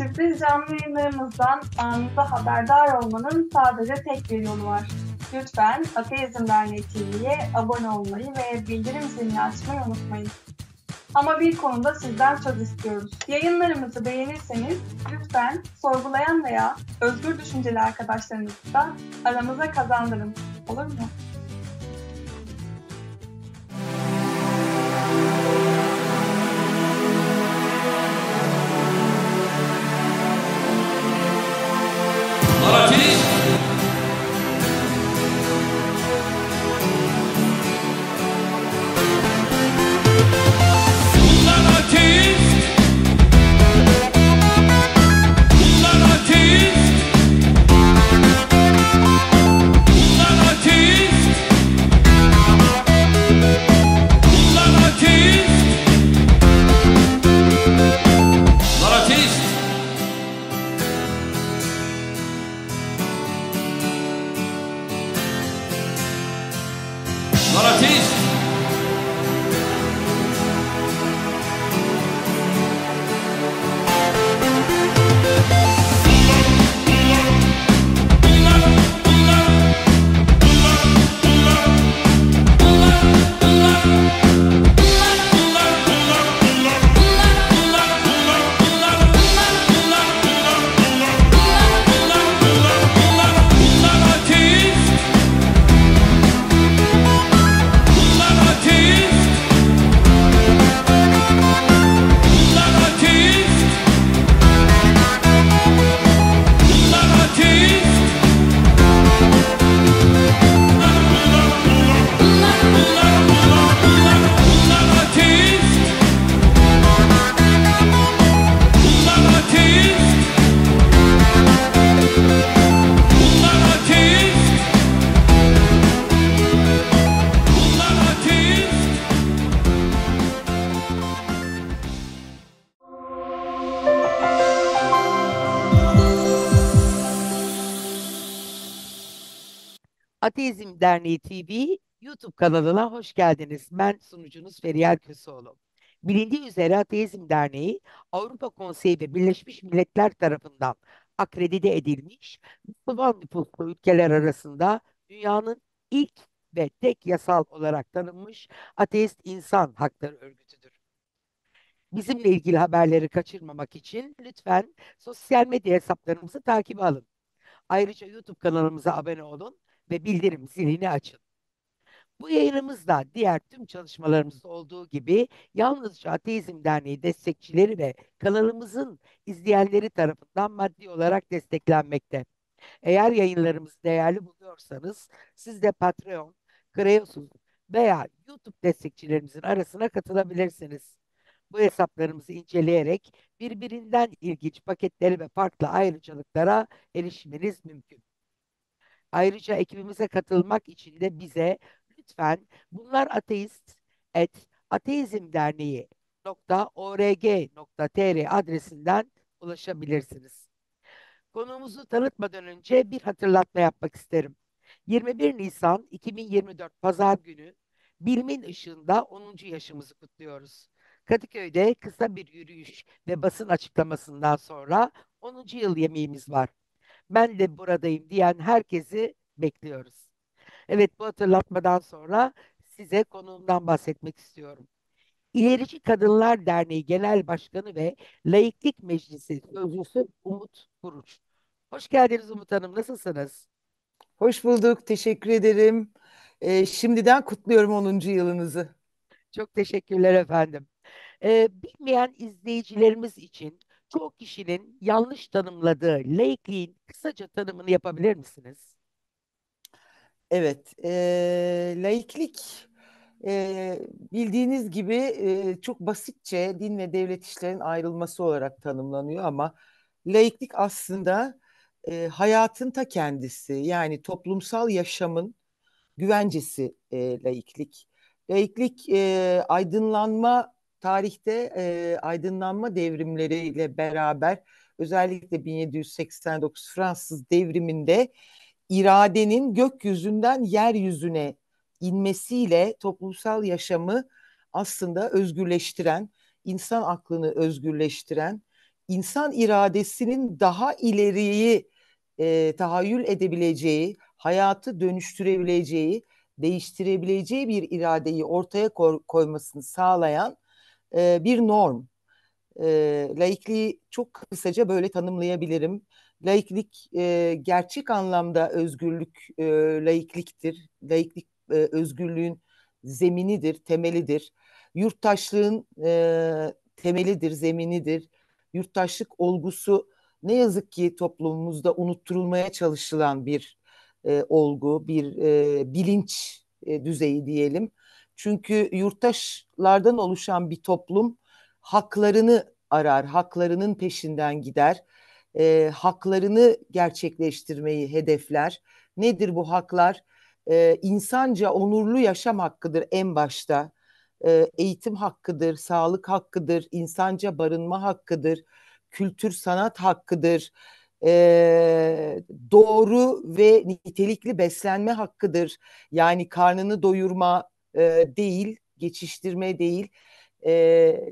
Sürpriz canlı yayınlarımızdan anında haberdar olmanın sadece tek bir yolu var. Lütfen Ateizm Derneği TV'ye abone olmayı ve bildirim zilini açmayı unutmayın. Ama bir konuda sizden söz istiyoruz. Yayınlarımızı beğenirseniz lütfen sorgulayan veya özgür düşünceli arkadaşlarınızı da aramıza kazandırın. Olur mu? Ateizm Derneği TV YouTube kanalına hoş geldiniz. Ben sunucunuz Feriyel Köseoğlu. Bilindiği üzere Ateizm Derneği Avrupa Konseyi ve Birleşmiş Milletler tarafından akredite edilmiş Müslüman nüfuslu ülkeler arasında dünyanın ilk ve tek yasal olarak tanınmış ateist insan hakları örgütüdür. Bizimle ilgili haberleri kaçırmamak için lütfen sosyal medya hesaplarımızı takip alın. Ayrıca YouTube kanalımıza abone olun ve bildirim zilini açın. Bu yayınımızda diğer tüm çalışmalarımızda olduğu gibi yalnızca Ateizm Derneği destekçileri ve kanalımızın izleyenleri tarafından maddi olarak desteklenmekte. Eğer yayınlarımızı değerli buluyorsanız siz de Patreon, Kreosun veya YouTube destekçilerimizin arasına katılabilirsiniz. Bu hesaplarımızı inceleyerek birbirinden ilginç paketleri ve farklı ayrıcalıklara erişiminiz mümkün. Ayrıca ekibimize katılmak için de bize lütfen bunlar ateist et ateizm derneği.org.tr adresinden ulaşabilirsiniz. Konuğumuzu tanıtmadan önce bir hatırlatma yapmak isterim. 21 Nisan 2024 Pazar günü bilimin ışığında 10. yaşımızı kutluyoruz. Kadıköy'de kısa bir yürüyüş ve basın açıklamasından sonra 10. yıl yemeğimiz var ben de buradayım diyen herkesi bekliyoruz. Evet bu hatırlatmadan sonra size konuğumdan bahsetmek istiyorum. İlerici Kadınlar Derneği Genel Başkanı ve Laiklik Meclisi Sözcüsü Umut Kuruç. Hoş geldiniz Umut Hanım, nasılsınız? Hoş bulduk, teşekkür ederim. Ee, şimdiden kutluyorum 10. yılınızı. Çok teşekkürler efendim. Ee, bilmeyen izleyicilerimiz için çoğu kişinin yanlış tanımladığı laikliğin kısaca tanımını yapabilir misiniz? Evet, e, laiklik e, bildiğiniz gibi e, çok basitçe din ve devlet işlerin ayrılması olarak tanımlanıyor ama laiklik aslında e, hayatın ta kendisi yani toplumsal yaşamın güvencesi e, laiklik. Laiklik e, aydınlanma tarihte e, aydınlanma devrimleriyle beraber özellikle 1789 Fransız devriminde iradenin gökyüzünden yeryüzüne inmesiyle toplumsal yaşamı aslında özgürleştiren, insan aklını özgürleştiren, insan iradesinin daha ileriyi e, tahayyül edebileceği, hayatı dönüştürebileceği, değiştirebileceği bir iradeyi ortaya koymasını sağlayan e, bir norm. E, laikliği çok kısaca böyle tanımlayabilirim. Laiklik e, gerçek anlamda özgürlük, e, laikliktir. Laiklik e, özgürlüğün zeminidir, temelidir. Yurttaşlığın e, temelidir, zeminidir. Yurttaşlık olgusu ne yazık ki toplumumuzda unutturulmaya çalışılan bir e, olgu, bir e, bilinç e, düzeyi diyelim. Çünkü yurttaşlardan oluşan bir toplum haklarını arar, haklarının peşinden gider, e, haklarını gerçekleştirmeyi hedefler. Nedir bu haklar? E, insanca onurlu yaşam hakkıdır en başta. E, eğitim hakkıdır, sağlık hakkıdır, insanca barınma hakkıdır, kültür sanat hakkıdır, e, doğru ve nitelikli beslenme hakkıdır. Yani karnını doyurma, e, değil, geçiştirme değil, e,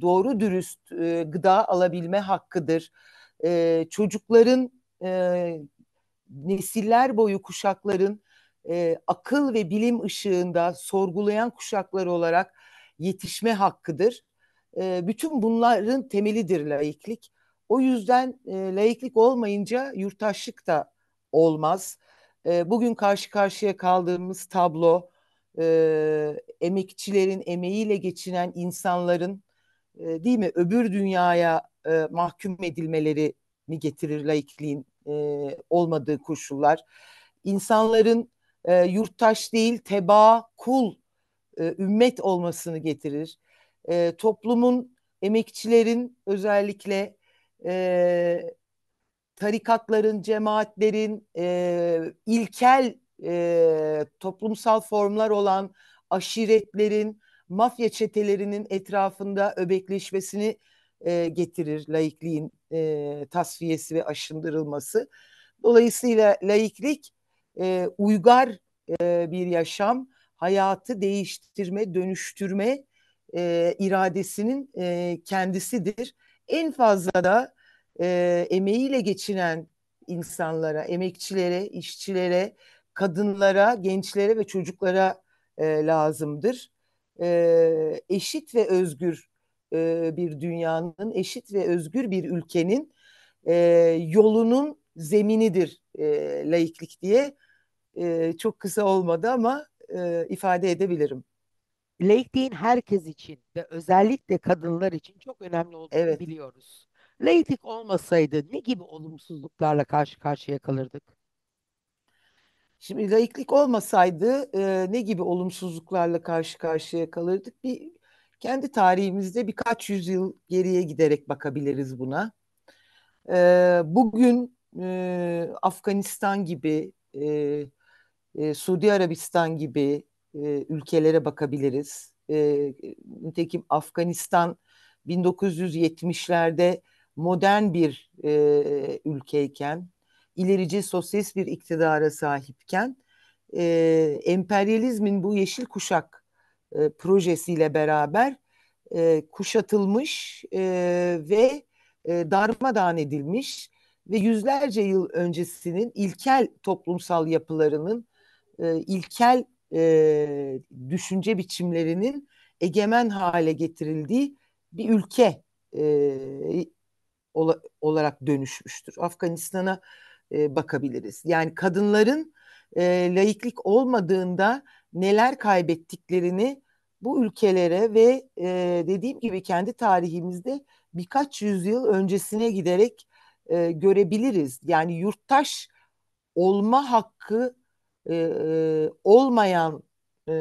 doğru dürüst e, gıda alabilme hakkıdır. E, çocukların, e, nesiller boyu kuşakların e, akıl ve bilim ışığında sorgulayan kuşaklar olarak yetişme hakkıdır. E, bütün bunların temelidir laiklik. O yüzden e, laiklik olmayınca yurttaşlık da olmaz. E, bugün karşı karşıya kaldığımız tablo e, emekçilerin, emeğiyle geçinen insanların e, değil mi öbür dünyaya e, mahkum edilmelerini getirir laikliğin e, olmadığı koşullar. insanların e, yurttaş değil teba, kul, e, ümmet olmasını getirir. E, toplumun, emekçilerin özellikle e, tarikatların, cemaatlerin e, ilkel e, toplumsal formlar olan aşiretlerin, mafya çetelerinin etrafında öbekleşmesini e, getirir laikliğin e, tasfiyesi ve aşındırılması. Dolayısıyla laiklik e, uygar e, bir yaşam, hayatı değiştirme, dönüştürme e, iradesinin e, kendisidir. En fazla da e, emeğiyle geçinen insanlara, emekçilere, işçilere, kadınlara, gençlere ve çocuklara e, lazımdır. E, eşit ve özgür e, bir dünyanın, eşit ve özgür bir ülkenin e, yolunun zeminidir e, laiklik diye e, çok kısa olmadı ama e, ifade edebilirim. Laikliğin herkes için ve özellikle kadınlar için çok önemli olduğunu evet. biliyoruz. Laiklik olmasaydı ne gibi olumsuzluklarla karşı karşıya kalırdık? Şimdi laiklik olmasaydı e, ne gibi olumsuzluklarla karşı karşıya kalırdık? Bir kendi tarihimizde birkaç yüzyıl geriye giderek bakabiliriz buna. E, bugün e, Afganistan gibi, e, e, Suudi Arabistan gibi e, ülkelere bakabiliriz. E, nitekim Afganistan 1970'lerde modern bir e, ülkeyken ilerici sosyalist bir iktidara sahipken e, emperyalizmin bu yeşil kuşak e, projesiyle beraber e, kuşatılmış e, ve e, darmadağın edilmiş ve yüzlerce yıl öncesinin ilkel toplumsal yapılarının e, ilkel e, düşünce biçimlerinin egemen hale getirildiği bir ülke e, olarak dönüşmüştür. Afganistan'a e, bakabiliriz. Yani kadınların e, laiklik olmadığında neler kaybettiklerini bu ülkelere ve e, dediğim gibi kendi tarihimizde birkaç yüzyıl öncesine giderek e, görebiliriz. Yani yurttaş olma hakkı e, e olmayan e,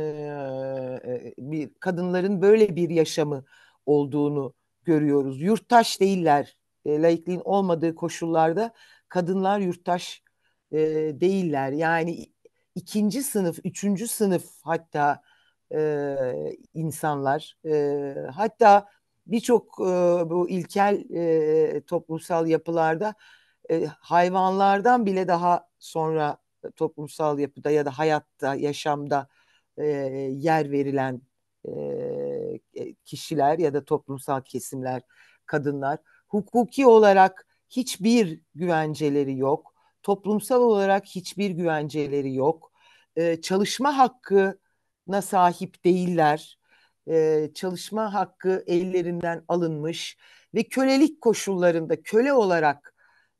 e, bir kadınların böyle bir yaşamı olduğunu görüyoruz. Yurttaş değiller e, laikliğin olmadığı koşullarda kadınlar yurttaş e, değiller. Yani ikinci sınıf, üçüncü sınıf hatta e, insanlar. E, hatta birçok e, bu ilkel e, toplumsal yapılarda e, hayvanlardan bile daha sonra toplumsal yapıda ya da hayatta, yaşamda e, yer verilen e, kişiler ya da toplumsal kesimler, kadınlar hukuki olarak hiçbir güvenceleri yok. Toplumsal olarak hiçbir güvenceleri yok. Ee, çalışma hakkına sahip değiller. Ee, çalışma hakkı ellerinden alınmış ve kölelik koşullarında köle olarak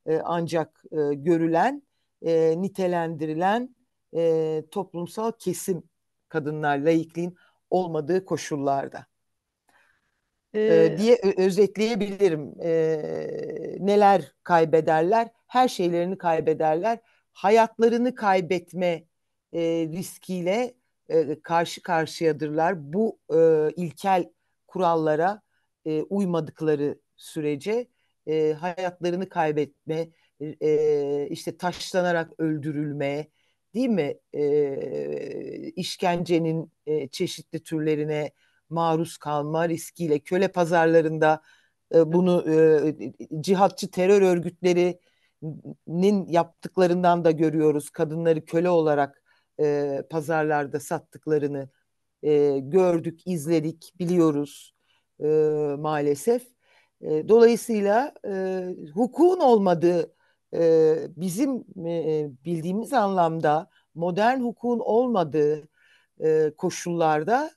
e, ancak e, görülen, e, nitelendirilen e, toplumsal kesim kadınlar laikliğin olmadığı koşullarda. Ee, ee, diye özetleyebilirim. Ee, neler kaybederler? Her şeylerini kaybederler. Hayatlarını kaybetme e, riskiyle e, karşı karşıyadırlar. Bu e, ilkel kurallara e, uymadıkları sürece e, hayatlarını kaybetme, e, işte taşlanarak öldürülme, değil mi? E, işkencenin e, çeşitli türlerine maruz kalma riskiyle köle pazarlarında e, bunu e, e, cihatçı terör örgütlerinin yaptıklarından da görüyoruz. Kadınları köle olarak e, pazarlarda sattıklarını e, gördük, izledik, biliyoruz e, maalesef. E, dolayısıyla e, hukukun olmadığı e, bizim e, bildiğimiz anlamda modern hukukun olmadığı e, koşullarda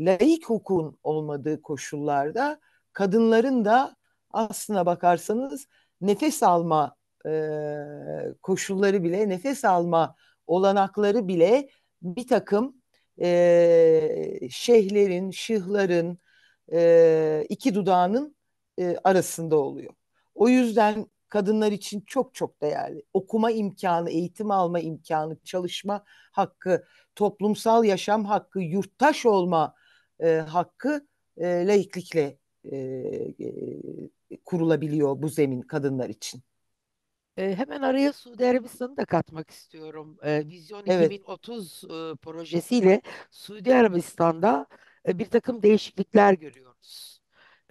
laik hukukun olmadığı koşullarda kadınların da aslına bakarsanız nefes alma e, koşulları bile, nefes alma olanakları bile bir takım e, şeyhlerin, şıhların e, iki dudağının e, arasında oluyor. O yüzden kadınlar için çok çok değerli. Okuma imkanı, eğitim alma imkanı, çalışma hakkı, toplumsal yaşam hakkı, yurttaş olma e, hakkı e, laiklikle e, e, kurulabiliyor bu zemin kadınlar için. E, hemen araya Suudi Arabistan'ı da katmak istiyorum. E, Vizyon Evet. 2030 e, projesiyle Suudi Arabistan'da e, bir takım değişiklikler görüyoruz.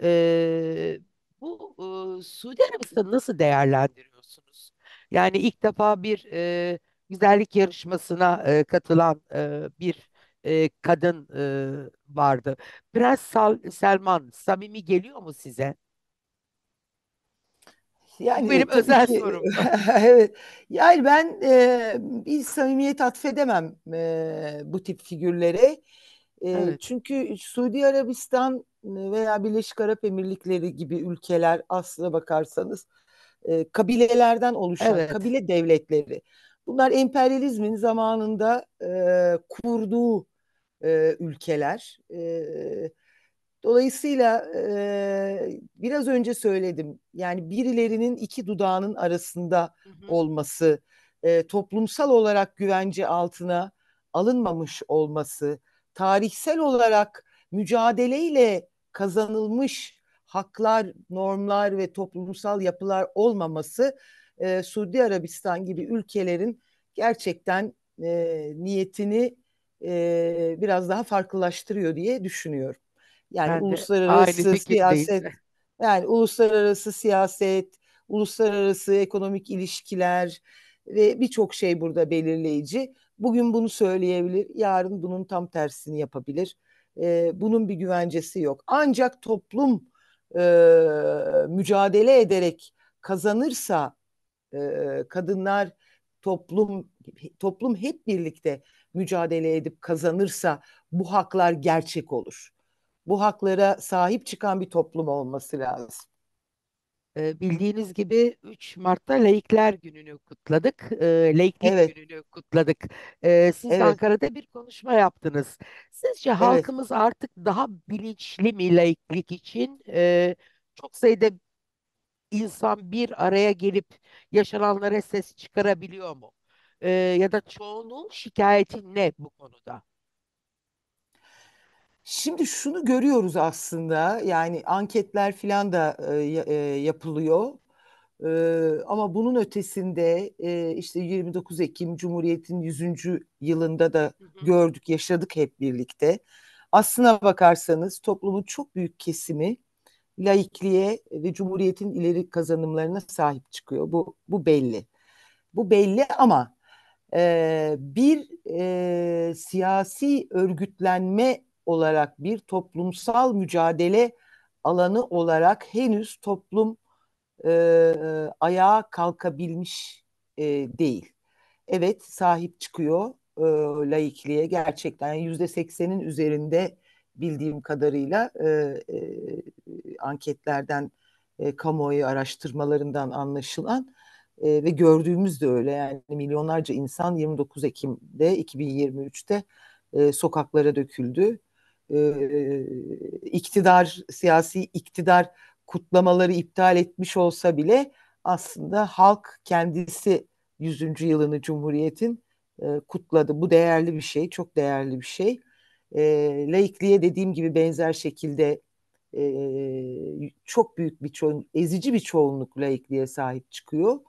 E, bu e, Suudi Arabistan'ı nasıl değerlendiriyorsunuz? Yani ilk defa bir e, güzellik yarışmasına e, katılan e, bir e, kadın e, vardı. Prens Sal Selman samimi geliyor mu size? Yani benim tabii özel ki, sorum. evet. Yani ben e, bir samimiyet atfedemem e, bu tip figürlere. E, evet. Çünkü Suudi Arabistan e, veya Birleşik Arap Emirlikleri gibi ülkeler aslına bakarsanız e, kabilelerden oluşan evet. kabile devletleri. Bunlar emperyalizmin zamanında e, kurduğu e, ülkeler. E, dolayısıyla e, biraz önce söyledim yani birilerinin iki dudağının arasında hı hı. olması, e, toplumsal olarak güvence altına alınmamış olması, tarihsel olarak mücadeleyle kazanılmış haklar, normlar ve toplumsal yapılar olmaması e, Suudi Arabistan gibi ülkelerin gerçekten e, niyetini e, biraz daha farklılaştırıyor diye düşünüyorum. Yani ben uluslararası siyaset, değil. yani uluslararası siyaset, uluslararası ekonomik ilişkiler ve birçok şey burada belirleyici. Bugün bunu söyleyebilir, yarın bunun tam tersini yapabilir. E, bunun bir güvencesi yok. Ancak toplum e, mücadele ederek kazanırsa e, kadınlar toplum toplum hep birlikte mücadele edip kazanırsa bu haklar gerçek olur. Bu haklara sahip çıkan bir toplum olması lazım. Ee, bildiğiniz gibi 3 Mart'ta Laikler Günü'nü kutladık. Ee, laiklik evet. Günü'nü kutladık. Ee, siz evet. Ankara'da bir konuşma yaptınız. Sizce evet. halkımız artık daha bilinçli mi laiklik için? Çok sayıda insan bir araya gelip yaşananlara ses çıkarabiliyor mu? e, ya da çoğunun şikayeti ne bu konuda? Şimdi şunu görüyoruz aslında yani anketler filan da e, e yapılıyor. E, ama bunun ötesinde e, işte 29 Ekim Cumhuriyet'in 100. yılında da gördük, yaşadık hep birlikte. Aslına bakarsanız toplumun çok büyük kesimi laikliğe ve cumhuriyetin ileri kazanımlarına sahip çıkıyor. Bu bu belli. Bu belli ama e, bir e, siyasi örgütlenme olarak bir toplumsal mücadele alanı olarak henüz toplum e, ayağa kalkabilmiş e, değil. Evet sahip çıkıyor e, laikliğe gerçekten yüzde seksenin üzerinde bildiğim kadarıyla e, e, e anketlerden, e, kamuoyu araştırmalarından anlaşılan e, ve gördüğümüz de öyle yani milyonlarca insan 29 Ekim'de 2023'te e, sokaklara döküldü. E, iktidar siyasi iktidar kutlamaları iptal etmiş olsa bile aslında halk kendisi 100. yılını Cumhuriyet'in e, kutladı. Bu değerli bir şey, çok değerli bir şey. E, laikliğe dediğim gibi benzer şekilde e, çok büyük bir çoğun, ezici bir çoğunluk laikliğe sahip çıkıyor.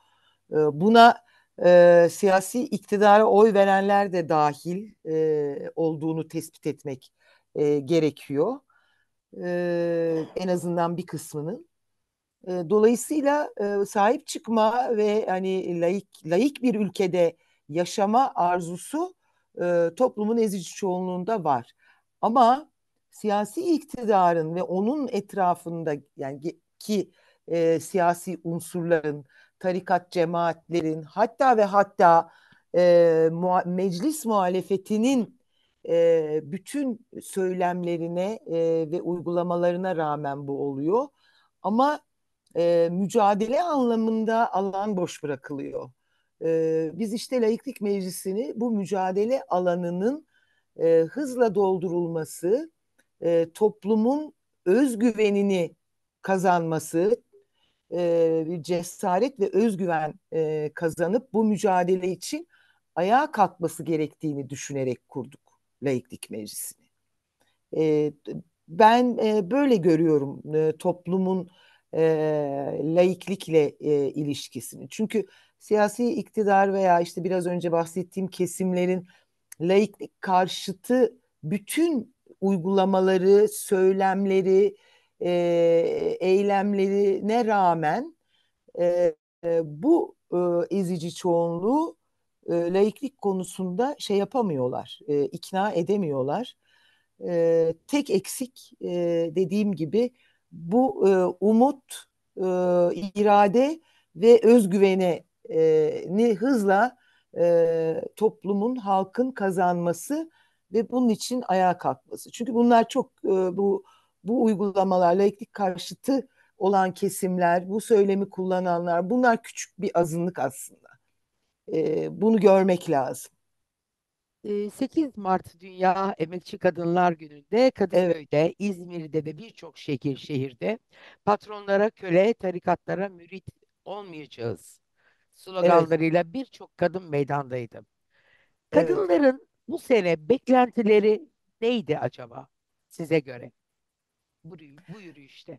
Ee, buna e, siyasi iktidara oy verenler de dahil e, olduğunu tespit etmek e, gerekiyor. E, en azından bir kısmının. E, dolayısıyla e, sahip çıkma ve hani laik laik bir ülkede yaşama arzusu e, toplumun ezici çoğunluğunda var. Ama siyasi iktidarın ve onun etrafında yani ki e, siyasi unsurların tarikat cemaatlerin hatta ve hatta e, mua, meclis muhalefetinin e, bütün söylemlerine e, ve uygulamalarına rağmen bu oluyor. Ama e, mücadele anlamında alan boş bırakılıyor. E, biz işte laiklik meclisini bu mücadele alanının e, hızla doldurulması, e, toplumun özgüvenini kazanması, e, bir cesaret ve özgüven e, kazanıp bu mücadele için ayağa kalkması gerektiğini düşünerek kurduk laiklik meclisini. E, ben e, böyle görüyorum e, toplumun e, laiklikle e, ilişkisini. Çünkü siyasi iktidar veya işte biraz önce bahsettiğim kesimlerin laiklik karşıtı bütün uygulamaları, söylemleri, e, eylemlerine rağmen e, e, bu e, ezici çoğunluğu e, laiklik konusunda şey yapamıyorlar, e, ikna edemiyorlar. E, tek eksik e, dediğim gibi bu e, umut, e, irade ve özgüvene e, ni hızla e, toplumun, halkın kazanması ve bunun için ayağa kalkması. Çünkü bunlar çok e, bu bu uygulamalar laiklik karşıtı olan kesimler, bu söylemi kullananlar bunlar küçük bir azınlık aslında. E, bunu görmek lazım. 8 ee, Mart Dünya Emekçi Kadınlar Günü'nde Kadıköy'de, İzmir'de ve birçok şehir şehirde patronlara köle, tarikatlara mürit olmayacağız sloganlarıyla evet. birçok kadın meydandaydı. Kadınların evet. bu sene beklentileri neydi acaba size göre? bu, bu yürüyüşte?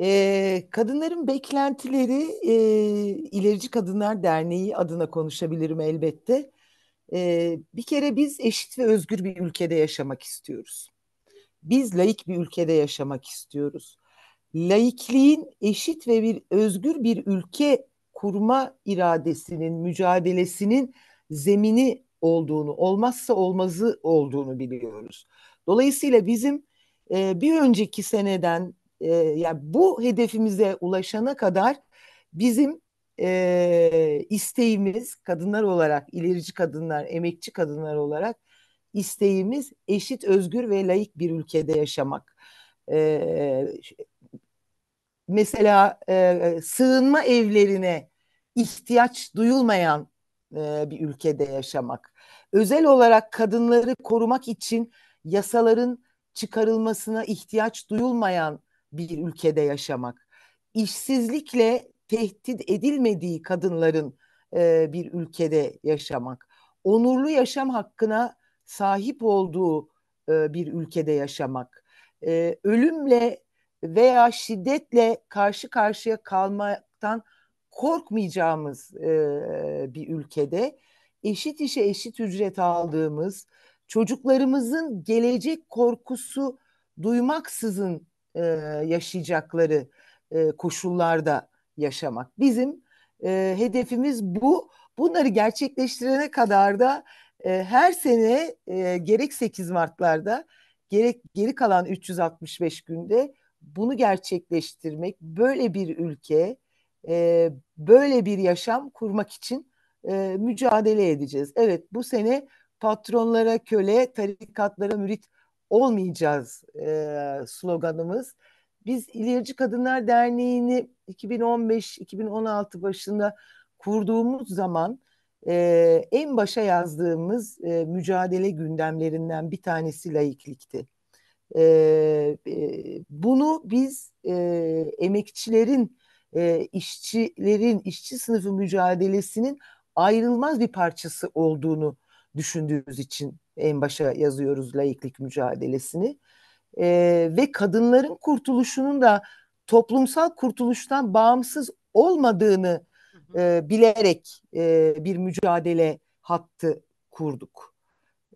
E, ee, kadınların beklentileri e, İlerici Kadınlar Derneği adına konuşabilirim elbette. E, bir kere biz eşit ve özgür bir ülkede yaşamak istiyoruz. Biz laik bir ülkede yaşamak istiyoruz. Laikliğin eşit ve bir özgür bir ülke kurma iradesinin, mücadelesinin zemini olduğunu, olmazsa olmazı olduğunu biliyoruz. Dolayısıyla bizim e, bir önceki seneden e, yani bu hedefimize ulaşana kadar bizim e, isteğimiz kadınlar olarak ilerici kadınlar, emekçi kadınlar olarak isteğimiz eşit, özgür ve layık bir ülkede yaşamak. E, mesela e, sığınma evlerine ihtiyaç duyulmayan e, bir ülkede yaşamak. Özel olarak kadınları korumak için yasaların çıkarılmasına ihtiyaç duyulmayan bir ülkede yaşamak, işsizlikle tehdit edilmediği kadınların e, bir ülkede yaşamak, onurlu yaşam hakkına sahip olduğu e, bir ülkede yaşamak, e, ölümle veya şiddetle karşı karşıya kalmaktan korkmayacağımız e, bir ülkede eşit işe eşit ücret aldığımız, çocuklarımızın gelecek korkusu duymaksızın e, yaşayacakları e, koşullarda yaşamak. Bizim e, hedefimiz bu. Bunları gerçekleştirene kadar da e, her sene e, gerek 8 Mart'larda gerek geri kalan 365 günde bunu gerçekleştirmek, böyle bir ülke, e, böyle bir yaşam kurmak için e, mücadele edeceğiz. Evet bu sene patronlara köle, tarikatlara mürit olmayacağız e, sloganımız. Biz İlerici Kadınlar Derneği'ni 2015-2016 başında kurduğumuz zaman e, en başa yazdığımız e, mücadele gündemlerinden bir tanesi laiklikti. E, e, bunu biz e, emekçilerin, e, işçilerin, işçi sınıfı mücadelesinin ayrılmaz bir parçası olduğunu düşündüğümüz için en başa yazıyoruz laiklik mücadelesini. E, ve kadınların kurtuluşunun da toplumsal kurtuluştan bağımsız olmadığını e, bilerek e, bir mücadele hattı kurduk.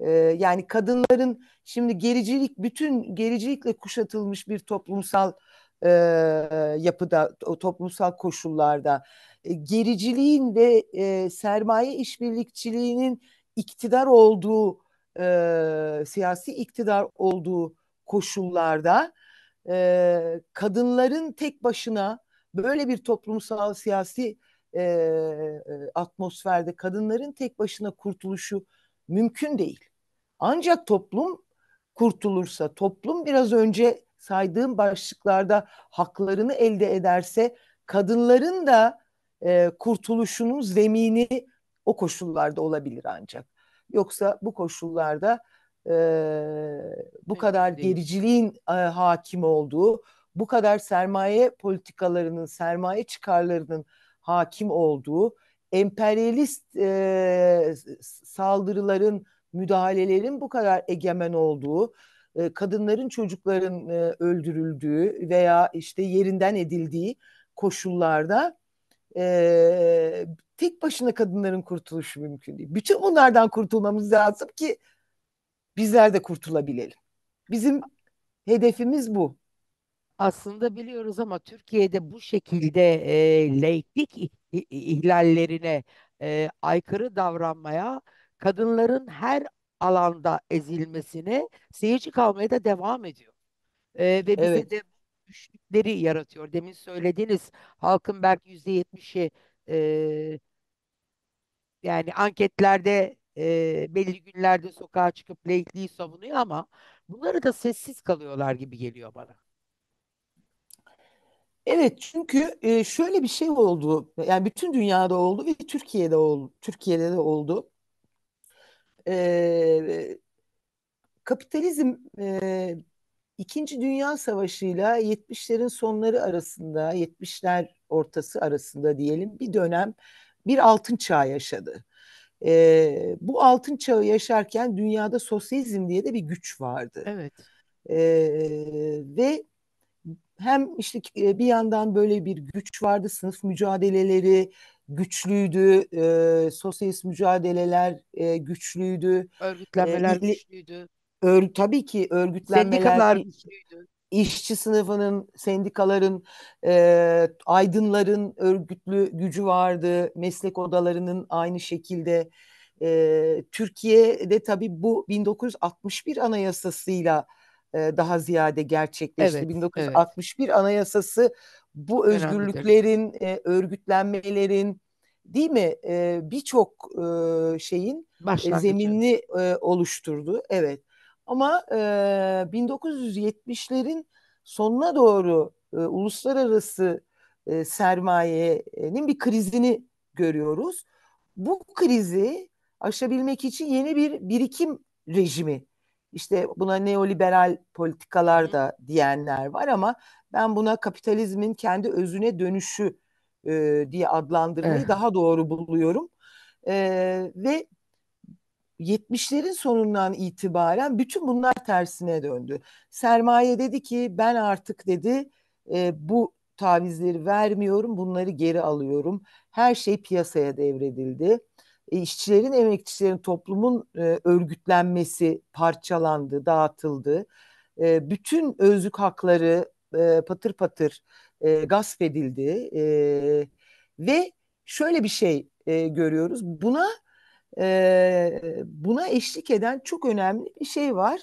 E, yani kadınların şimdi gericilik bütün gericilikle kuşatılmış bir toplumsal e, yapıda, o toplumsal koşullarda e, gericiliğin ve e, sermaye işbirlikçiliğinin iktidar olduğu e, siyasi iktidar olduğu koşullarda e, kadınların tek başına böyle bir toplumsal siyasi e, e, atmosferde kadınların tek başına kurtuluşu mümkün değil. Ancak toplum kurtulursa, toplum biraz önce saydığım başlıklarda haklarını elde ederse kadınların da e, kurtuluşunun zemini o koşullarda olabilir ancak. Yoksa bu koşullarda e, bu kadar gericiliğin e, hakim olduğu, bu kadar sermaye politikalarının, sermaye çıkarlarının hakim olduğu, emperyalist e, saldırıların, müdahalelerin bu kadar egemen olduğu, e, kadınların, çocukların e, öldürüldüğü veya işte yerinden edildiği koşullarda e, tek başına kadınların kurtuluşu mümkün değil. Bütün bunlardan kurtulmamız lazım ki bizler de kurtulabilelim. Bizim hedefimiz bu. Aslında biliyoruz ama Türkiye'de bu şekilde e, laiklik ihlallerine e, aykırı davranmaya, kadınların her alanda ezilmesine seyirci kalmaya da devam ediyor. E, ve bize evet. de düştükleri yaratıyor. Demin söylediğiniz halkın belki yüzde yetmişi e, yani anketlerde e, belli günlerde sokağa çıkıp laikliği savunuyor ama bunları da sessiz kalıyorlar gibi geliyor bana. Evet çünkü e, şöyle bir şey oldu. Yani bütün dünyada oldu ve Türkiye'de oldu. Türkiye'de de oldu. E, kapitalizm e, İkinci Dünya Savaşı ile 70'lerin sonları arasında, 70'ler ortası arasında diyelim bir dönem bir altın çağ yaşadı. E, bu altın çağı yaşarken dünyada sosyalizm diye de bir güç vardı. Evet. E, ve hem işte e, bir yandan böyle bir güç vardı, sınıf mücadeleleri güçlüydü, e, sosyalist mücadeleler e, güçlüydü. Örgütlenmeler e, ee, güçlüydü ör, tabii ki örgütlenmeler işçi sınıfının, sendikaların, e, aydınların örgütlü gücü vardı. Meslek odalarının aynı şekilde. E, Türkiye'de tabii bu 1961 anayasasıyla e, daha ziyade gerçekleşti. Evet, 1961 evet. anayasası bu özgürlüklerin, e, örgütlenmelerin değil mi e, birçok e, şeyin e, Başlangıcı. zeminini e, oluşturdu. Evet. Ama e, 1970'lerin sonuna doğru e, uluslararası e, sermayenin bir krizini görüyoruz. Bu krizi aşabilmek için yeni bir birikim rejimi işte buna neoliberal politikalar da diyenler var ama ben buna kapitalizmin kendi özüne dönüşü e, diye adlandırmayı evet. daha doğru buluyorum. E, ve 70'lerin sonundan itibaren bütün bunlar tersine döndü. Sermaye dedi ki ben artık dedi e, bu tavizleri vermiyorum bunları geri alıyorum. Her şey piyasaya devredildi. E, işçilerin, emekçilerin, toplumun e, örgütlenmesi parçalandı, dağıtıldı. E, bütün özlük hakları e, patır patır e, gasp edildi. E, ve şöyle bir şey e, görüyoruz. Buna e, buna eşlik eden çok önemli bir şey var.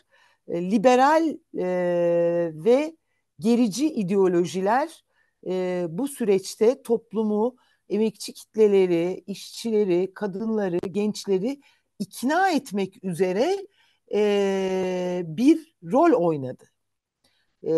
E, liberal e, ve gerici ideolojiler e, bu süreçte toplumu, emekçi kitleleri, işçileri, kadınları, gençleri ikna etmek üzere e, bir rol oynadı. E,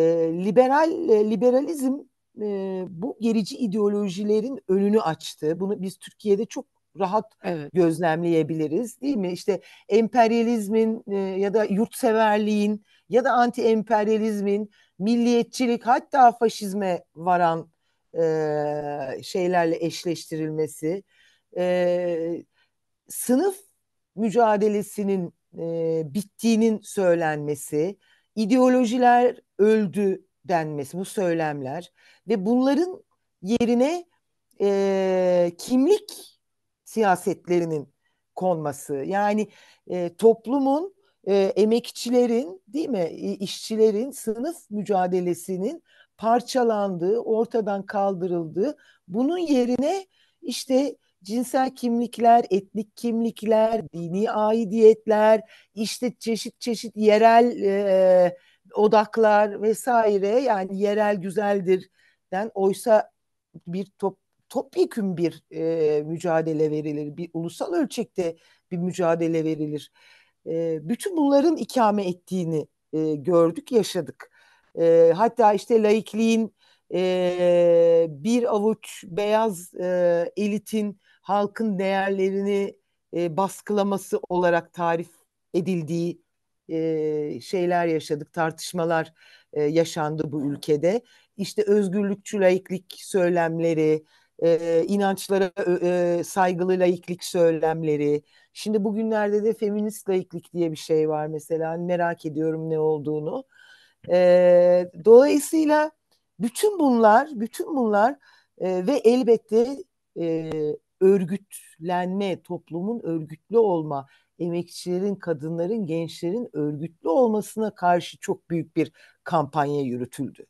liberal liberalizm e, bu gerici ideolojilerin önünü açtı. Bunu biz Türkiye'de çok rahat evet. gözlemleyebiliriz değil mi? İşte emperyalizmin e, ya da yurtseverliğin ya da anti emperyalizmin milliyetçilik hatta faşizme varan e, şeylerle eşleştirilmesi e, sınıf mücadelesinin e, bittiğinin söylenmesi ideolojiler öldü denmesi bu söylemler ve bunların yerine e, kimlik siyasetlerinin konması. Yani e, toplumun e, emekçilerin değil mi işçilerin sınıf mücadelesinin parçalandığı, ortadan kaldırıldığı, bunun yerine işte cinsel kimlikler, etnik kimlikler, dini aidiyetler, işte çeşit çeşit yerel e, odaklar vesaire yani yerel güzeldir den oysa bir top, topyekün bir e, mücadele verilir. Bir ulusal ölçekte bir mücadele verilir. E, bütün bunların ikame ettiğini e, gördük, yaşadık. E, hatta işte laikliğin e, bir avuç beyaz e, elitin halkın değerlerini e, baskılaması olarak tarif edildiği e, şeyler yaşadık, tartışmalar e, yaşandı bu ülkede. İşte özgürlükçü laiklik söylemleri, e, inançlara e, saygılı laiklik söylemleri. Şimdi bugünlerde de feminist laiklik diye bir şey var mesela merak ediyorum ne olduğunu. E, dolayısıyla bütün bunlar, bütün bunlar e, ve elbette e, örgütlenme, toplumun örgütlü olma, emekçilerin, kadınların, gençlerin örgütlü olmasına karşı çok büyük bir kampanya yürütüldü.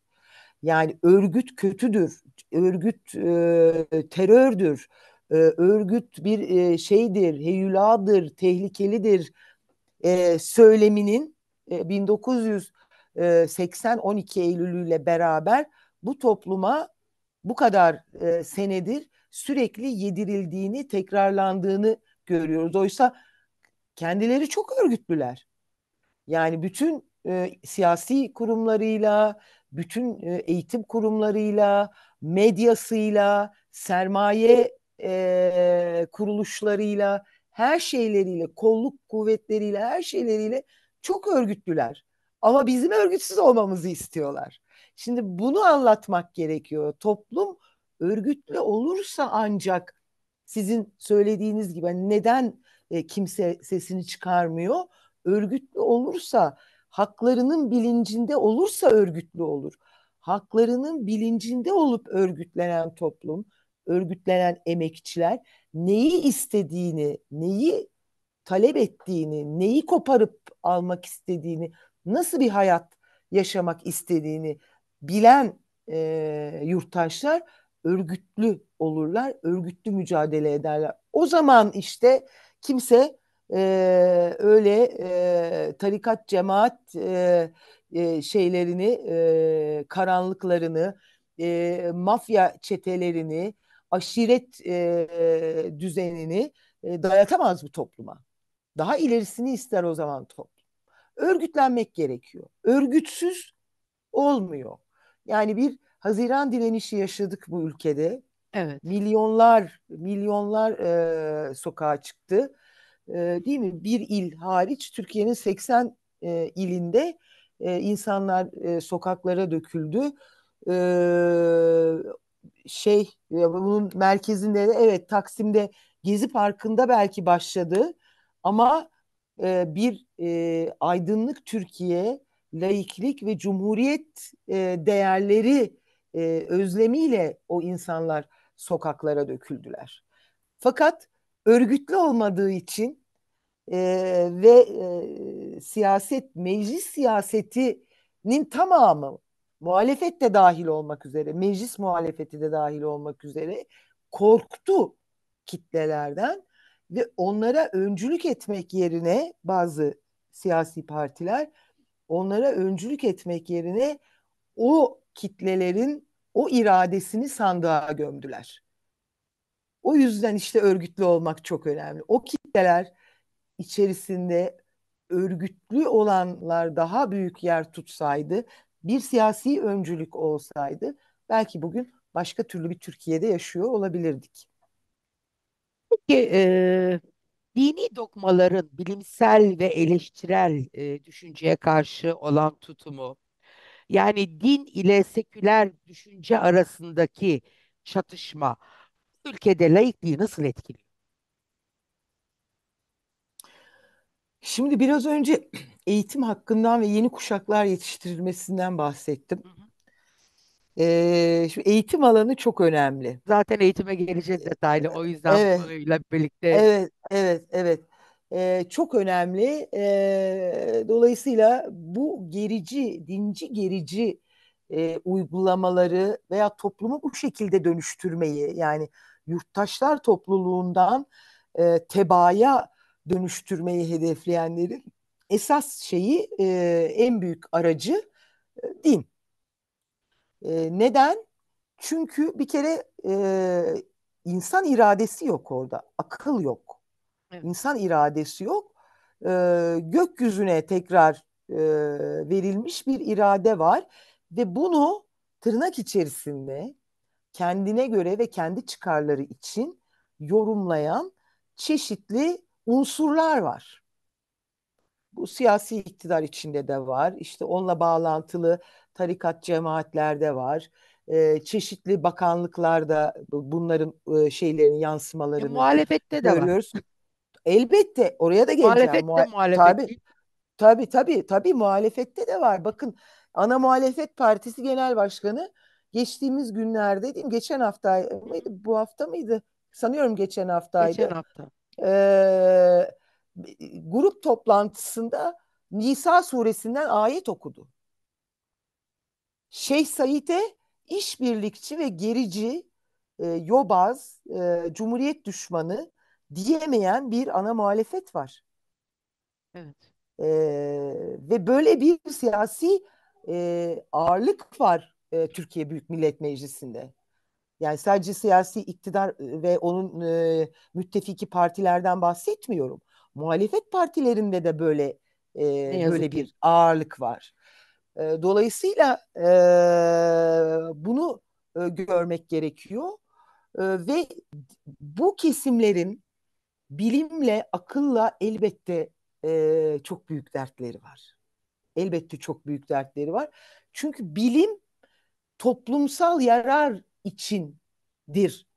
Yani örgüt kötüdür, örgüt e, terördür, e, örgüt bir e, şeydir, heyüladır, tehlikelidir e, söyleminin e, 1980 12 Eylül ile beraber bu topluma bu kadar e, senedir sürekli yedirildiğini, tekrarlandığını görüyoruz. Oysa kendileri çok örgütlüler. Yani bütün e, siyasi kurumlarıyla, bütün e, eğitim kurumlarıyla, medyasıyla, sermaye e, kuruluşlarıyla, her şeyleriyle, kolluk kuvvetleriyle, her şeyleriyle çok örgütlüler. Ama bizim örgütsüz olmamızı istiyorlar. Şimdi bunu anlatmak gerekiyor. Toplum örgütlü olursa ancak sizin söylediğiniz gibi hani neden e, kimse sesini çıkarmıyor? Örgütlü olursa haklarının bilincinde olursa örgütlü olur. Haklarının bilincinde olup örgütlenen toplum, örgütlenen emekçiler neyi istediğini, neyi talep ettiğini, neyi koparıp almak istediğini, nasıl bir hayat yaşamak istediğini bilen e, yurttaşlar örgütlü olurlar, örgütlü mücadele ederler. O zaman işte kimse e, öyle e, tarikat cemaat e, şeylerini e, karanlıklarını e, mafya çetelerini aşiret e, düzenini e, dayatamaz bu topluma. Daha ilerisini ister o zaman toplum. Örgütlenmek gerekiyor. Örgütsüz olmuyor. Yani bir Haziran direnişi yaşadık bu ülkede. Evet. Milyonlar milyonlar e, sokağa çıktı e, değil mi bir il hariç Türkiye'nin 80 e, ilinde e, insanlar e, sokaklara döküldü. E, şey bunun merkezinde de evet Taksim'de Gezi Parkı'nda belki başladı ama e, bir e, aydınlık Türkiye laiklik ve cumhuriyet e, değerleri e, özlemiyle o insanlar sokaklara döküldüler. Fakat örgütlü olmadığı için e, ve e, siyaset, meclis siyasetinin tamamı muhalefet de dahil olmak üzere, meclis muhalefeti de dahil olmak üzere korktu kitlelerden ve onlara öncülük etmek yerine bazı siyasi partiler onlara öncülük etmek yerine o kitlelerin o iradesini sandığa gömdüler. O yüzden işte örgütlü olmak çok önemli. O kitleler içerisinde örgütlü olanlar daha büyük yer tutsaydı, bir siyasi öncülük olsaydı belki bugün başka türlü bir Türkiye'de yaşıyor olabilirdik. Peki e, dini dogmaların bilimsel ve eleştirel e, düşünceye karşı olan tutumu, yani din ile seküler düşünce arasındaki çatışma, ülkede laikliği nasıl etkiliyor? Şimdi biraz önce eğitim hakkından ve yeni kuşaklar yetiştirilmesinden bahsettim. Ee, şimdi eğitim alanı çok önemli. Zaten eğitime geleceğiz detaylı. O yüzden Evet, konuyla birlikte. evet, evet, evet. Ee, çok önemli. Ee, dolayısıyla bu gerici, dinci gerici e, uygulamaları veya toplumu bu şekilde dönüştürmeyi yani yurttaşlar topluluğundan e, tebaya dönüştürmeyi hedefleyenlerin esas şeyi e, en büyük aracı e, din. E, neden? Çünkü bir kere e, insan iradesi yok orada, akıl yok. Evet. İnsan iradesi yok. E, gökyüzüne tekrar e, verilmiş bir irade var ve bunu tırnak içerisinde kendine göre ve kendi çıkarları için yorumlayan çeşitli unsurlar var. Bu siyasi iktidar içinde de var. İşte onunla bağlantılı tarikat cemaatlerde var. Ee, çeşitli bakanlıklarda bunların e, şeylerin e, yansımalarını e, muhalefette de görüyoruz. var. Elbette oraya da geleceğim. Muhalefette Muha- muhalefet. Tabii, tabii tabii tabii muhalefette de var. Bakın ana muhalefet partisi genel başkanı geçtiğimiz günlerde değil mi? Geçen hafta mıydı? Bu hafta mıydı? Sanıyorum geçen haftaydı. Geçen hafta. Ee, grup toplantısında Nisa suresinden ayet okudu. Şeyh Said'e işbirlikçi ve gerici, e, yobaz, e, cumhuriyet düşmanı diyemeyen bir ana muhalefet var. Evet. E, ve böyle bir siyasi e, ağırlık var e, Türkiye Büyük Millet Meclisi'nde. Yani sadece siyasi iktidar e, ve onun e, müttefiki partilerden bahsetmiyorum. Muhalefet partilerinde de böyle e, böyle bir ağırlık var. E, dolayısıyla e, bunu e, görmek gerekiyor e, ve bu kesimlerin bilimle, akılla elbette e, çok büyük dertleri var. Elbette çok büyük dertleri var. Çünkü bilim toplumsal yarar içindir.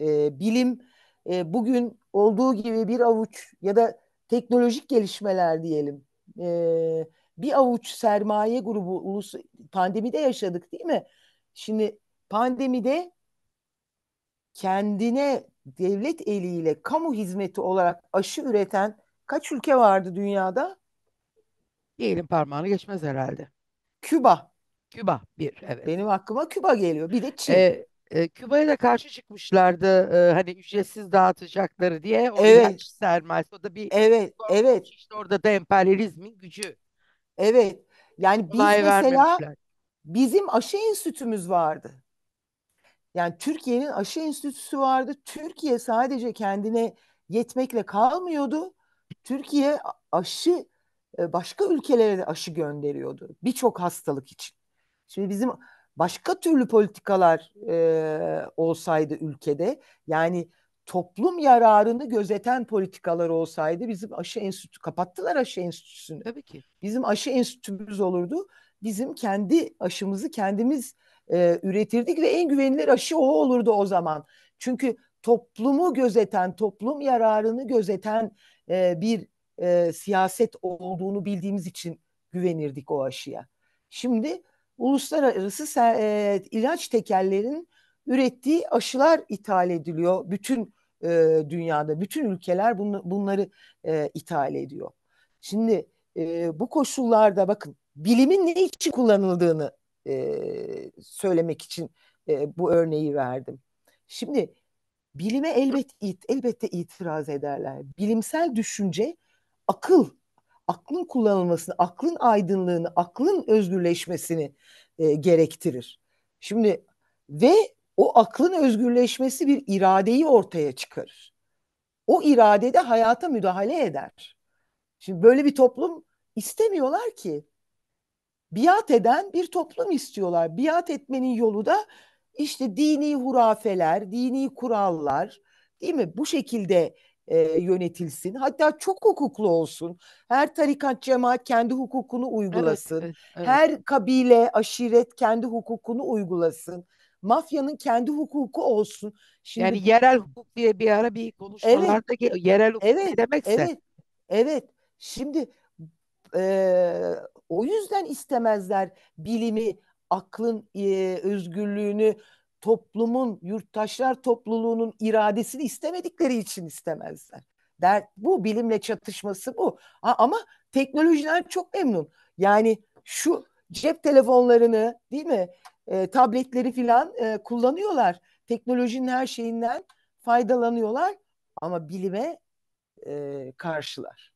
E, bilim e, bugün olduğu gibi bir avuç ya da teknolojik gelişmeler diyelim. E, bir avuç sermaye grubu ulus pandemide yaşadık değil mi? Şimdi pandemide kendine devlet eliyle kamu hizmeti olarak aşı üreten kaç ülke vardı dünyada? Diyelim parmağını geçmez herhalde. Küba Küba bir evet. Benim aklıma Küba geliyor. Bir de Çin. Ee, e, Küba'ya da karşı çıkmışlardı e, hani ücretsiz dağıtacakları diye. O evet. sermayesi. O da bir evet, evet. işte orada da emperyalizmin gücü. Evet. Yani biz Olay mesela bizim aşı enstitümüz vardı. Yani Türkiye'nin aşı enstitüsü vardı. Türkiye sadece kendine yetmekle kalmıyordu. Türkiye aşı e, başka ülkelere de aşı gönderiyordu birçok hastalık için. Şimdi bizim başka türlü politikalar e, olsaydı ülkede yani toplum yararını gözeten politikalar olsaydı bizim aşı enstitü kapattılar aşı enstitüsünü. Tabii ki. Bizim aşı enstitümüz olurdu. Bizim kendi aşımızı kendimiz e, üretirdik ve en güvenilir aşı o olurdu o zaman. Çünkü toplumu gözeten, toplum yararını gözeten e, bir e, siyaset olduğunu bildiğimiz için güvenirdik o aşıya. Şimdi uluslararası e, ilaç tekerlerin ürettiği aşılar ithal ediliyor. Bütün e, dünyada, bütün ülkeler bunu, bunları e, ithal ediyor. Şimdi e, bu koşullarda bakın bilimin ne için kullanıldığını e, söylemek için e, bu örneği verdim. Şimdi bilime elbet elbette itiraz ederler. Bilimsel düşünce akıl aklın kullanılmasını, aklın aydınlığını, aklın özgürleşmesini e, gerektirir. Şimdi ve o aklın özgürleşmesi bir iradeyi ortaya çıkarır. O irade de hayata müdahale eder. Şimdi böyle bir toplum istemiyorlar ki. Biat eden bir toplum istiyorlar. Biat etmenin yolu da işte dini hurafeler, dini kurallar değil mi? Bu şekilde e, yönetilsin. Hatta çok hukuklu olsun. Her tarikat cemaat kendi hukukunu uygulasın. Evet, evet, Her kabile, aşiret kendi hukukunu uygulasın. Mafyanın kendi hukuku olsun. Şimdi, yani yerel hukuk diye bir ara bir konuşmalarda evet, yerel hukuk evet, ne demekse. Evet, evet. Şimdi e, o yüzden istemezler bilimi, aklın e, özgürlüğünü toplumun, yurttaşlar topluluğunun iradesini istemedikleri için istemezler. Der, bu bilimle çatışması bu. Ha, ama teknolojiden çok memnun. Yani şu cep telefonlarını değil mi e, tabletleri filan e, kullanıyorlar. Teknolojinin her şeyinden faydalanıyorlar ama bilime e, karşılar.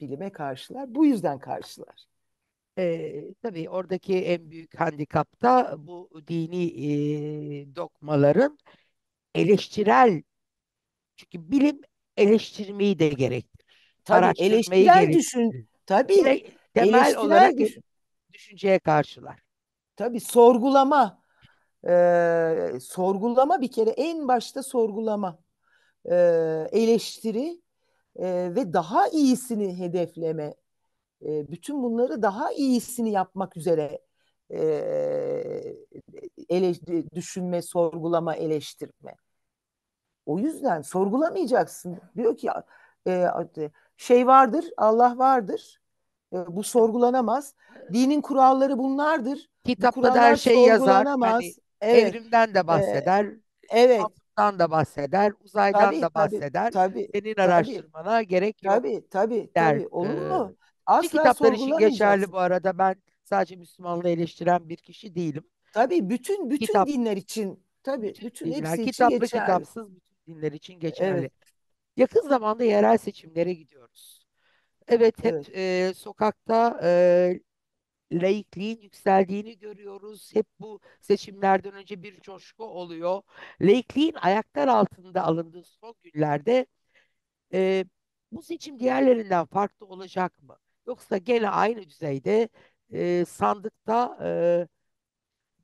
Bilime karşılar. Bu yüzden karşılar. E, tabii oradaki en büyük handikap da bu dini e, dogmaların eleştirel çünkü bilim eleştirmeyi de gerektirir. Tabii Araştırmayı eleştirel gerektirir. düşün. Tabii Ve temel eleştirel olarak düşün. düşünceye karşılar. Tabii sorgulama. Ee, sorgulama bir kere en başta sorgulama. Ee, eleştiri e, ve daha iyisini hedefleme e, bütün bunları daha iyisini yapmak üzere e, ele, düşünme, sorgulama, eleştirme. O yüzden sorgulamayacaksın. Diyor ki e, şey vardır, Allah vardır. E, bu sorgulanamaz. Dinin kuralları bunlardır. Kitapta bu da her şeyi yazar. Hani evet. Evrimden de bahseder. E, evet. Kitaptan da bahseder. Uzaydan tabii, da bahseder. Tabii, tabii, Senin araştırmana tabii, gerek yok. Tabii tabii. Der. tabii. Olur mu? Asla kitaplar için geçerli bu arada. Ben sadece Müslümanlığı eleştiren bir kişi değilim. Tabii bütün bütün Kitap, dinler için tabii bütün, bütün dinler, hepsi kitaplı, için geçerli. kitapsız bütün dinler için geçerli. Evet. Yakın zamanda yerel seçimlere gidiyoruz. Evet hep evet. E, sokakta e, laikliğin yükseldiğini görüyoruz. Hep bu seçimlerden önce bir coşku oluyor. Laikliğin ayaklar altında alındığı son günlerde e, bu seçim diğerlerinden farklı olacak mı? Yoksa gene aynı düzeyde e, sandıkta e,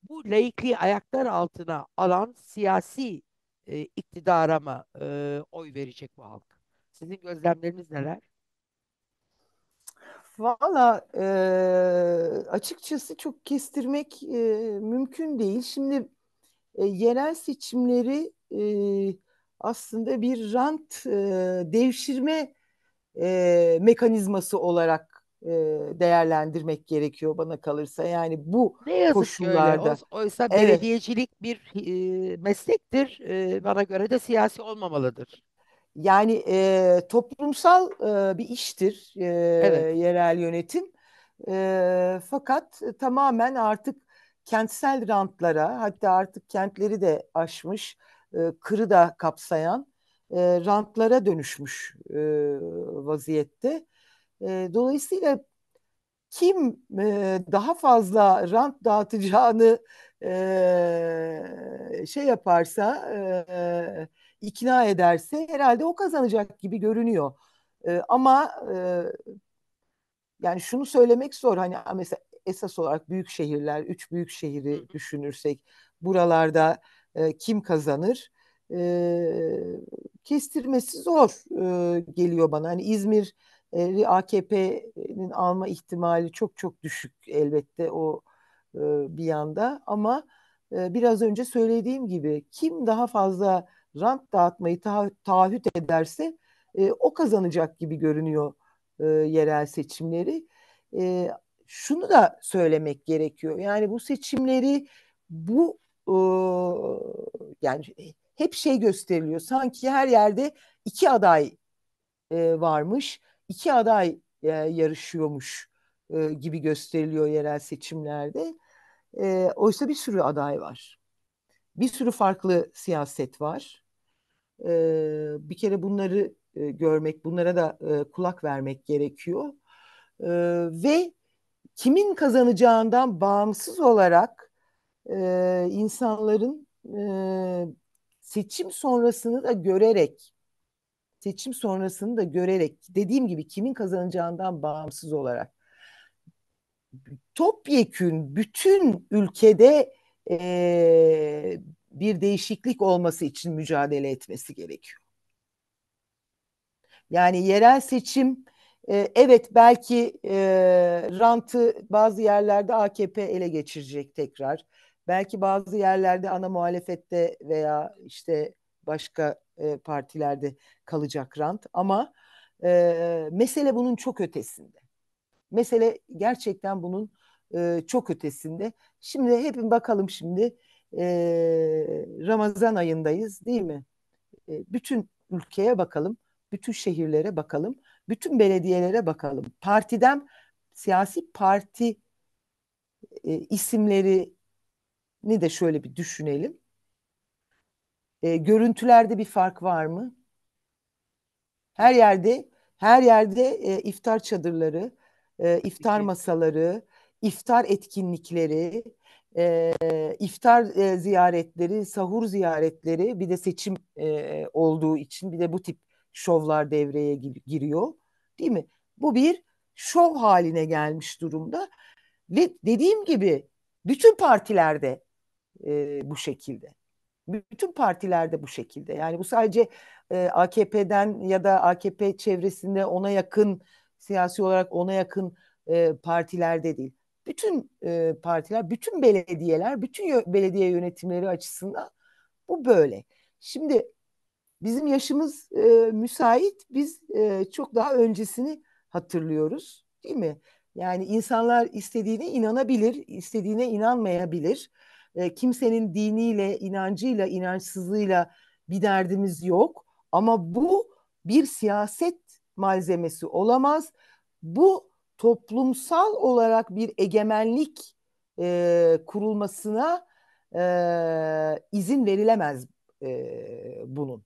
bu laikliği ayaklar altına alan siyasi e, iktidara mı e, oy verecek bu halk? Sizin gözlemleriniz neler? Valla e, açıkçası çok kestirmek e, mümkün değil. Şimdi e, yerel seçimleri e, aslında bir rant e, devşirme e, mekanizması olarak e, değerlendirmek gerekiyor bana kalırsa. Yani bu Ne yazık ki koşullarda. öyle. O, oysa Evet. bir e, meslektir. E, bana göre de siyasi olmamalıdır. Yani e, toplumsal e, bir iştir e, Evet. yerel yönetim. E, fakat tamamen artık kentsel rantlara hatta artık kentleri de aşmış, e, kırı da kapsayan e, rantlara dönüşmüş e, vaziyette dolayısıyla kim daha fazla rant dağıtacağını şey yaparsa, ikna ederse herhalde o kazanacak gibi görünüyor. ama yani şunu söylemek zor hani mesela esas olarak büyük şehirler, üç büyük şehri düşünürsek buralarda kim kazanır? E, kestirmesi zor e, geliyor bana. Hani İzmir e, AKP'nin alma ihtimali çok çok düşük elbette o e, bir yanda ama e, biraz önce söylediğim gibi kim daha fazla rant dağıtmayı ta taahhüt ederse o kazanacak gibi görünüyor yerel seçimleri. Şunu da söylemek gerekiyor yani bu seçimleri bu yani hep şey gösteriliyor sanki her yerde iki aday varmış iki aday e, yarışıyormuş e, gibi gösteriliyor yerel seçimlerde. E, oysa bir sürü aday var. Bir sürü farklı siyaset var. E, bir kere bunları e, görmek, bunlara da e, kulak vermek gerekiyor. E, ve kimin kazanacağından bağımsız olarak e, insanların e, seçim sonrasını da görerek seçim sonrasını da görerek dediğim gibi kimin kazanacağından bağımsız olarak topyekün bütün ülkede e, bir değişiklik olması için mücadele etmesi gerekiyor. Yani yerel seçim e, evet belki e, rantı bazı yerlerde AKP ele geçirecek tekrar. Belki bazı yerlerde ana muhalefette veya işte başka e, partilerde kalacak rant ama e, mesele bunun çok ötesinde. Mesele gerçekten bunun e, çok ötesinde. Şimdi hepin bakalım şimdi e, Ramazan ayındayız değil mi? E, bütün ülkeye bakalım, bütün şehirlere bakalım, bütün belediyelere bakalım. Partiden siyasi parti e, isimlerini de şöyle bir düşünelim. E, görüntülerde bir fark var mı? Her yerde her yerde e, iftar çadırları, e, iftar masaları, iftar etkinlikleri, e, iftar e, ziyaretleri, sahur ziyaretleri bir de seçim e, olduğu için bir de bu tip şovlar devreye giriyor. Değil mi? Bu bir şov haline gelmiş durumda. Ve dediğim gibi bütün partilerde e, bu şekilde. Bütün partilerde bu şekilde. Yani bu sadece e, AKP'den ya da AKP çevresinde ona yakın siyasi olarak ona yakın e, partilerde değil. Bütün e, partiler, bütün belediyeler, bütün belediye yönetimleri açısından bu böyle. Şimdi bizim yaşımız e, müsait, biz e, çok daha öncesini hatırlıyoruz değil mi? Yani insanlar istediğine inanabilir, istediğine inanmayabilir. E, kimsenin diniyle, inancıyla, inançsızlığıyla bir derdimiz yok. Ama bu bir siyaset malzemesi olamaz. Bu toplumsal olarak bir egemenlik e, kurulmasına e, izin verilemez e, bunun.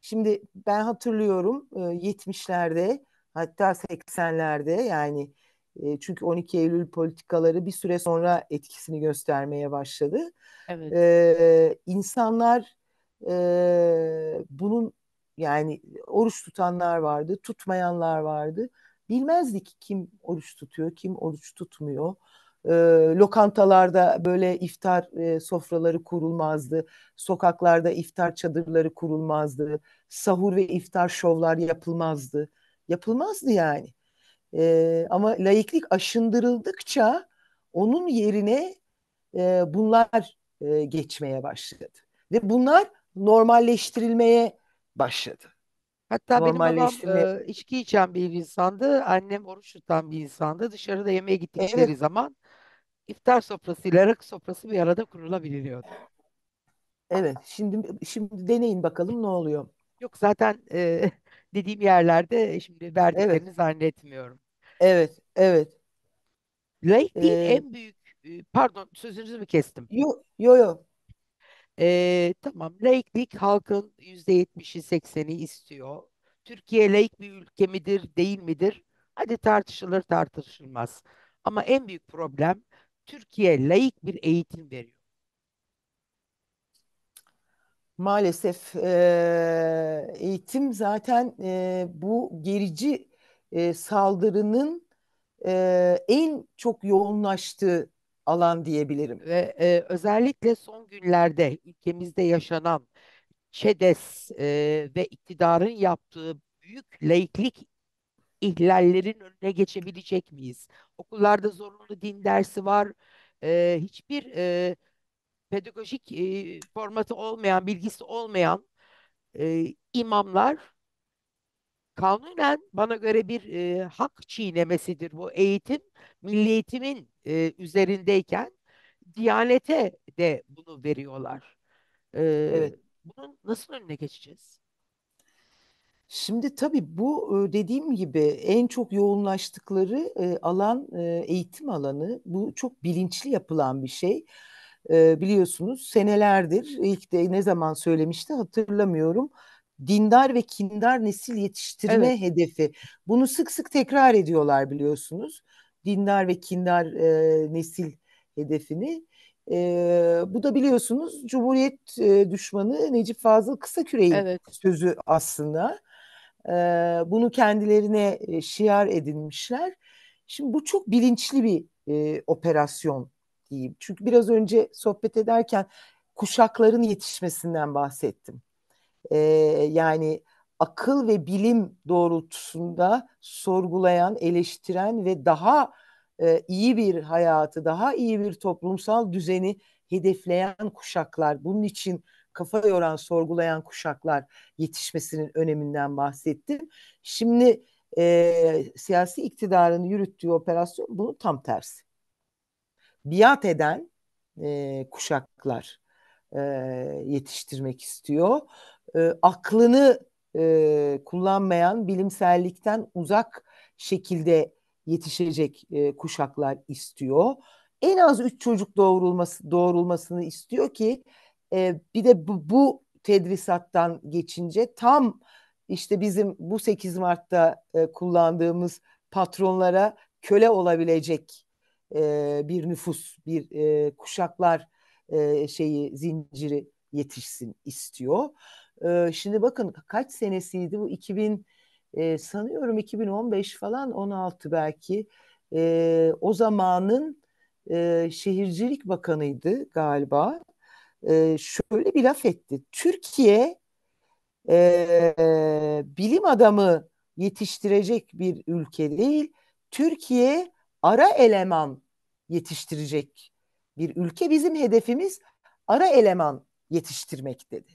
Şimdi ben hatırlıyorum e, 70'lerde hatta 80'lerde yani e, çünkü 12 Eylül politikaları bir süre sonra etkisini göstermeye başladı. Evet. E, insanlar e, bunun yani oruç tutanlar vardı, tutmayanlar vardı. Bilmezdik kim oruç tutuyor, kim oruç tutmuyor. E, lokantalarda böyle iftar e, sofraları kurulmazdı. Sokaklarda iftar çadırları kurulmazdı. Sahur ve iftar şovlar yapılmazdı. Yapılmazdı yani. E, ama laiklik aşındırıldıkça onun yerine e, bunlar e, geçmeye başladı. Ve bunlar normalleştirilmeye başladı. Hatta Normalleştirme... benim babam e, içki içen bir insandı. Annem oruç tutan bir insandı. Dışarıda yemeğe gittikleri evet. zaman iftar sofrası ile rakı sofrası bir arada kurulabiliyordu. Evet, şimdi şimdi deneyin bakalım ne oluyor. Yok zaten e, dediğim yerlerde şimdi verdiklerini Evet. zannetmiyorum. Evet, evet. Laikliğin Ee, en büyük, e, pardon sözünüzü mü kestim? yo, yo, yo. Ee, tamam, laiklik halkın %70'i 80'i istiyor. Türkiye laik bir ülke midir, değil midir? Hadi tartışılır tartışılmaz. Ama en büyük problem Türkiye laik bir eğitim veriyor. Maalesef eee, eğitim zaten eee, bu gerici e, saldırının e, en çok yoğunlaştığı alan diyebilirim. Ve e, özellikle son günlerde ülkemizde yaşanan ÇEDES e, ve iktidarın yaptığı büyük laiklik ihlallerin önüne geçebilecek miyiz? Okullarda zorunlu din dersi var. E, hiçbir e, pedagojik e, formatı olmayan, bilgisi olmayan e, imamlar kanunen bana göre bir e, hak çiğnemesidir bu eğitim. Milli eğitimin e, üzerindeyken Diyanete de bunu veriyorlar. E, evet. Bunun nasıl önüne geçeceğiz? Şimdi tabii bu e, dediğim gibi en çok yoğunlaştıkları e, alan e, eğitim alanı. Bu çok bilinçli yapılan bir şey. Biliyorsunuz senelerdir ilk de ne zaman söylemişti hatırlamıyorum dindar ve kindar nesil yetiştirme evet. hedefi. Bunu sık sık tekrar ediyorlar biliyorsunuz. Dindar ve kindar e, nesil hedefini. E, bu da biliyorsunuz Cumhuriyet e, düşmanı Necip Fazıl Kısaküre'nin evet. sözü aslında. E, bunu kendilerine e, şiar edinmişler. Şimdi bu çok bilinçli bir e, operasyon diyeyim. Çünkü biraz önce sohbet ederken kuşakların yetişmesinden bahsettim e, yani akıl ve bilim doğrultusunda sorgulayan, eleştiren ve daha e, iyi bir hayatı, daha iyi bir toplumsal düzeni hedefleyen kuşaklar, bunun için kafa yoran, sorgulayan kuşaklar yetişmesinin öneminden bahsettim. Şimdi e, siyasi iktidarın yürüttüğü operasyon bunu tam tersi. Biat eden e, kuşaklar e, yetiştirmek istiyor e, aklını e, kullanmayan bilimsellikten uzak şekilde yetişecek e, kuşaklar istiyor. En az üç çocuk doğurulması doğurulmasını istiyor ki e, bir de bu, bu tedrisattan geçince tam işte bizim bu 8 Mart'ta e, kullandığımız patronlara köle olabilecek e, bir nüfus, bir e, kuşaklar e, şeyi zinciri yetişsin istiyor. Ee, şimdi bakın kaç senesiydi bu 2000 e, sanıyorum 2015 falan 16 belki ee, o zamanın e, şehircilik bakanıydı galiba. Ee, şöyle bir laf etti. Türkiye e, bilim adamı yetiştirecek bir ülke değil. Türkiye ara eleman yetiştirecek bir ülke. Bizim hedefimiz ara eleman yetiştirmek dedi.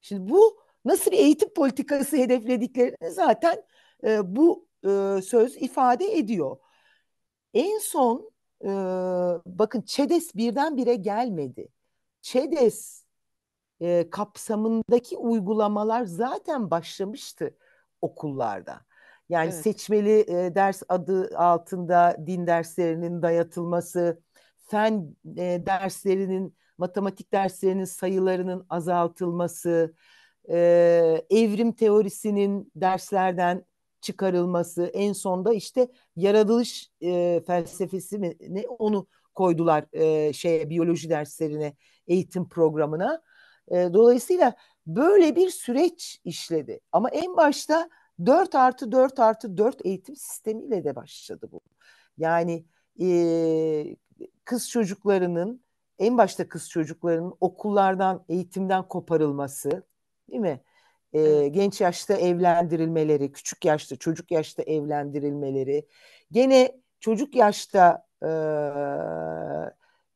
Şimdi bu nasıl bir eğitim politikası hedeflediklerini zaten e, bu e, söz ifade ediyor. En son e, bakın ÇEDES birdenbire gelmedi. ÇEDES e, kapsamındaki uygulamalar zaten başlamıştı okullarda. Yani evet. seçmeli e, ders adı altında din derslerinin dayatılması, fen e, derslerinin matematik derslerinin sayılarının azaltılması, e, evrim teorisinin derslerden çıkarılması, en sonda işte yaratılış e, felsefesi mi ne onu koydular e, şeye biyoloji derslerine, eğitim programına. E, dolayısıyla böyle bir süreç işledi. Ama en başta 4 artı 4 artı 4 eğitim sistemiyle de başladı bu. Yani e, kız çocuklarının en başta kız çocuklarının okullardan, eğitimden koparılması, değil mi? E, genç yaşta evlendirilmeleri, küçük yaşta, çocuk yaşta evlendirilmeleri, gene çocuk yaşta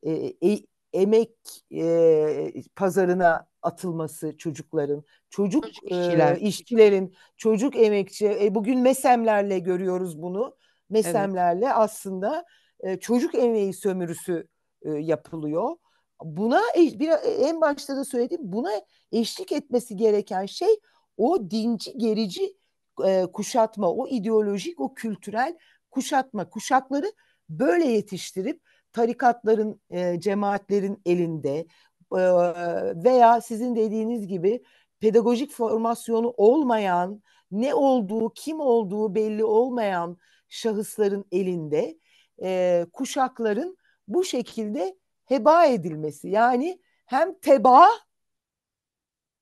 e, e, emek e, pazarına atılması çocukların, çocuk, çocuk işçiler. e, işçilerin, çocuk emekçi. E, bugün mesemlerle görüyoruz bunu. Mesemlerle evet. aslında e, çocuk emeği sömürüsü e, yapılıyor. Buna e, bir, e, en başta da söyledim buna eşlik etmesi gereken şey o dinci gerici e, kuşatma, o ideolojik, o kültürel kuşatma. Kuşakları böyle yetiştirip tarikatların, e, cemaatlerin elinde e, veya sizin dediğiniz gibi pedagojik formasyonu olmayan, ne olduğu, kim olduğu belli olmayan şahısların elinde e, kuşakların bu şekilde heba edilmesi. Yani hem teba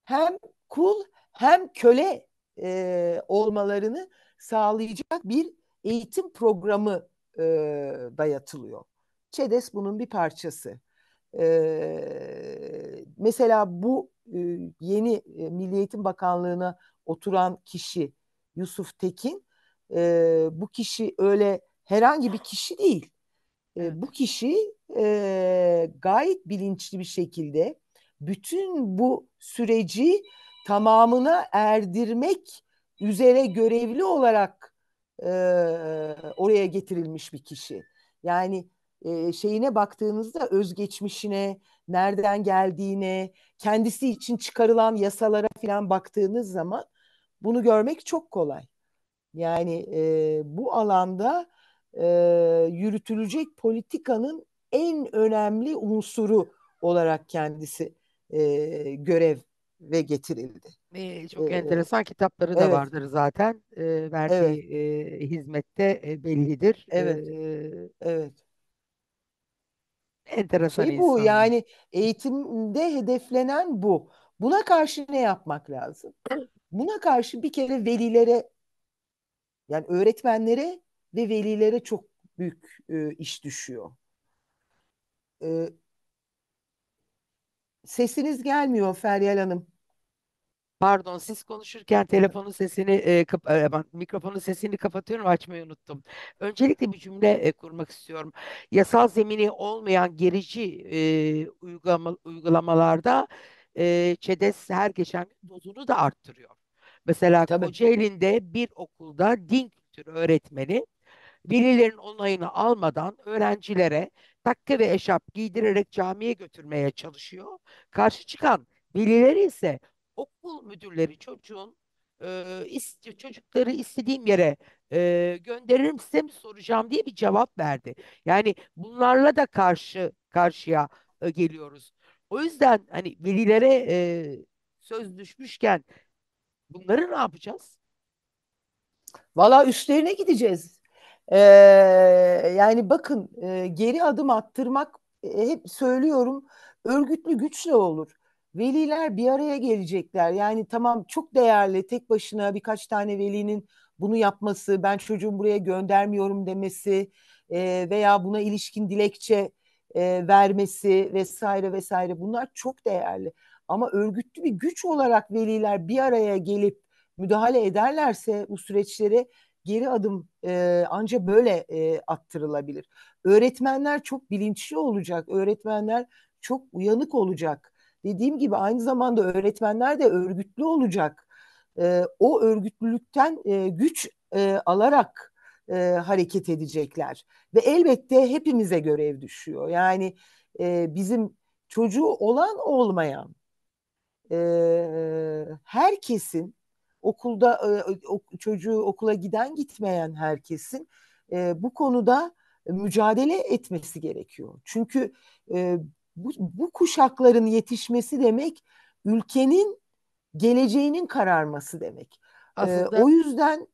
hem kul hem köle e, olmalarını sağlayacak bir eğitim programı e, dayatılıyor. ÇEDES bunun bir parçası. E, mesela bu e, yeni e, Milli Eğitim Bakanlığı'na oturan kişi Yusuf Tekin, e, bu kişi öyle herhangi bir kişi değil. Ee, evet. Bu kişi e, gayet bilinçli bir şekilde bütün bu süreci tamamına erdirmek üzere görevli olarak e, oraya getirilmiş bir kişi. Yani e, şeyine baktığınızda özgeçmişine, nereden geldiğine, kendisi için çıkarılan yasalara falan baktığınız zaman bunu görmek çok kolay. Yani e, bu alanda e, yürütülecek politikanın en önemli unsuru olarak kendisi e, görev ve getirildi. E, çok ee, enteresan kitapları da evet. vardır zaten. E, verdiği evet. e, hizmette e, bellidir. E, evet. E, evet. Enteresan şey bu insan. yani eğitimde hedeflenen bu. Buna karşı ne yapmak lazım? Buna karşı bir kere velilere yani öğretmenlere ve velilere çok büyük e, iş düşüyor. E, sesiniz gelmiyor Feryal Hanım. Pardon, siz konuşurken telefonun sesini, e, kap e, ben mikrofonun sesini kapatıyorum, açmayı unuttum. Öncelikle bir cümle e, kurmak istiyorum. Yasal zemini olmayan gerici e, uygulama, uygulamalarda e, ÇEDES her geçen gün dozunu da arttırıyor. Mesela Tabii. Kocaeli'nde bir okulda din kültürü öğretmeni velilerin onayını almadan öğrencilere takke ve eşap giydirerek camiye götürmeye çalışıyor. Karşı çıkan veliler ise okul müdürleri çocuğun e, ist çocukları istediğim yere e, gönderirim size mi soracağım diye bir cevap verdi. Yani bunlarla da karşı karşıya e, geliyoruz. O yüzden hani velilere e, söz düşmüşken bunları ne yapacağız? Valla üstlerine gideceğiz. Ee, yani bakın e, geri adım attırmak e, hep söylüyorum örgütlü güçle olur. Veliler bir araya gelecekler. Yani tamam çok değerli tek başına birkaç tane velinin bunu yapması, ben çocuğumu buraya göndermiyorum demesi e, veya buna ilişkin dilekçe e, vermesi vesaire vesaire bunlar çok değerli. Ama örgütlü bir güç olarak veliler bir araya gelip müdahale ederlerse bu süreçlere geri adım e, anca böyle e, attırılabilir. Öğretmenler çok bilinçli olacak, öğretmenler çok uyanık olacak. Dediğim gibi aynı zamanda öğretmenler de örgütlü olacak. E, o örgütlülükten e, güç e, alarak e, hareket edecekler ve elbette hepimize görev düşüyor. Yani e, bizim çocuğu olan olmayan e, herkesin okulda e, çocuğu okula giden gitmeyen herkesin e, bu konuda mücadele etmesi gerekiyor. Çünkü e, bu, bu kuşakların yetişmesi demek ülkenin geleceğinin kararması demek. Aslında o yüzden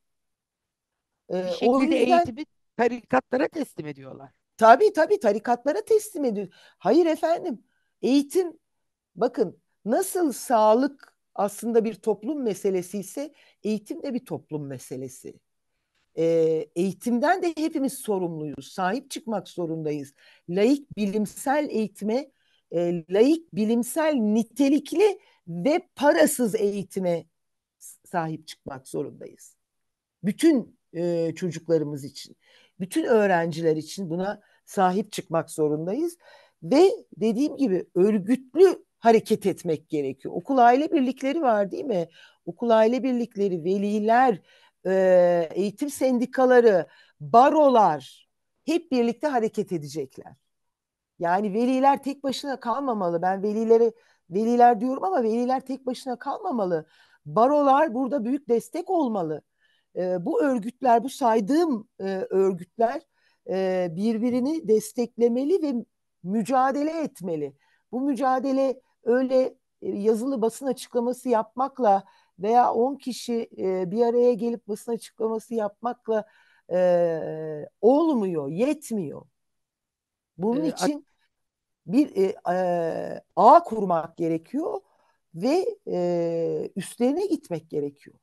e, şekilde o yüzden, eğitimi tarikatlara teslim ediyorlar. Tabii tabii tarikatlara teslim ediyor. Hayır efendim eğitim bakın nasıl sağlık aslında bir toplum meselesi ise eğitim de bir toplum meselesi. E, eğitimden de hepimiz sorumluyuz. Sahip çıkmak zorundayız. Layık bilimsel eğitime, e, laik bilimsel nitelikli ve parasız eğitime sahip çıkmak zorundayız. Bütün e, çocuklarımız için, bütün öğrenciler için buna sahip çıkmak zorundayız. Ve dediğim gibi örgütlü hareket etmek gerekiyor. Okul aile birlikleri var değil mi? Okul aile birlikleri, veliler, eğitim sendikaları, barolar hep birlikte hareket edecekler. Yani veliler tek başına kalmamalı. Ben velilere veliler diyorum ama veliler tek başına kalmamalı. Barolar burada büyük destek olmalı. E, bu örgütler, bu saydığım e, örgütler e, birbirini desteklemeli ve mücadele etmeli. Bu mücadele öyle e, yazılı basın açıklaması yapmakla veya 10 kişi e, bir araya gelip basın açıklaması yapmakla e, olmuyor, yetmiyor. Bunun ee, için bir e, e, ağ kurmak gerekiyor ve e, üstlerine gitmek gerekiyor.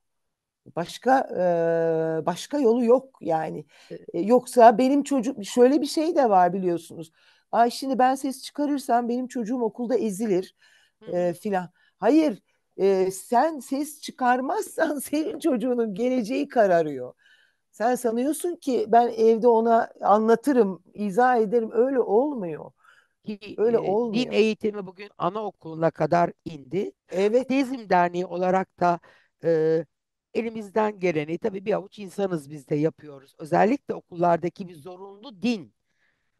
Başka e, başka yolu yok yani. E, yoksa benim çocuk şöyle bir şey de var biliyorsunuz. Ay şimdi ben ses çıkarırsam benim çocuğum okulda ezilir e, filan. Hayır e, sen ses çıkarmazsan senin çocuğunun geleceği kararıyor. Sen sanıyorsun ki ben evde ona anlatırım, izah ederim. Öyle olmuyor. Öyle olmuyor. Din eğitimi bugün anaokuluna kadar indi. Evet. Tezim Derneği olarak da e, elimizden geleni tabii bir avuç insanız biz de yapıyoruz. Özellikle okullardaki bir zorunlu din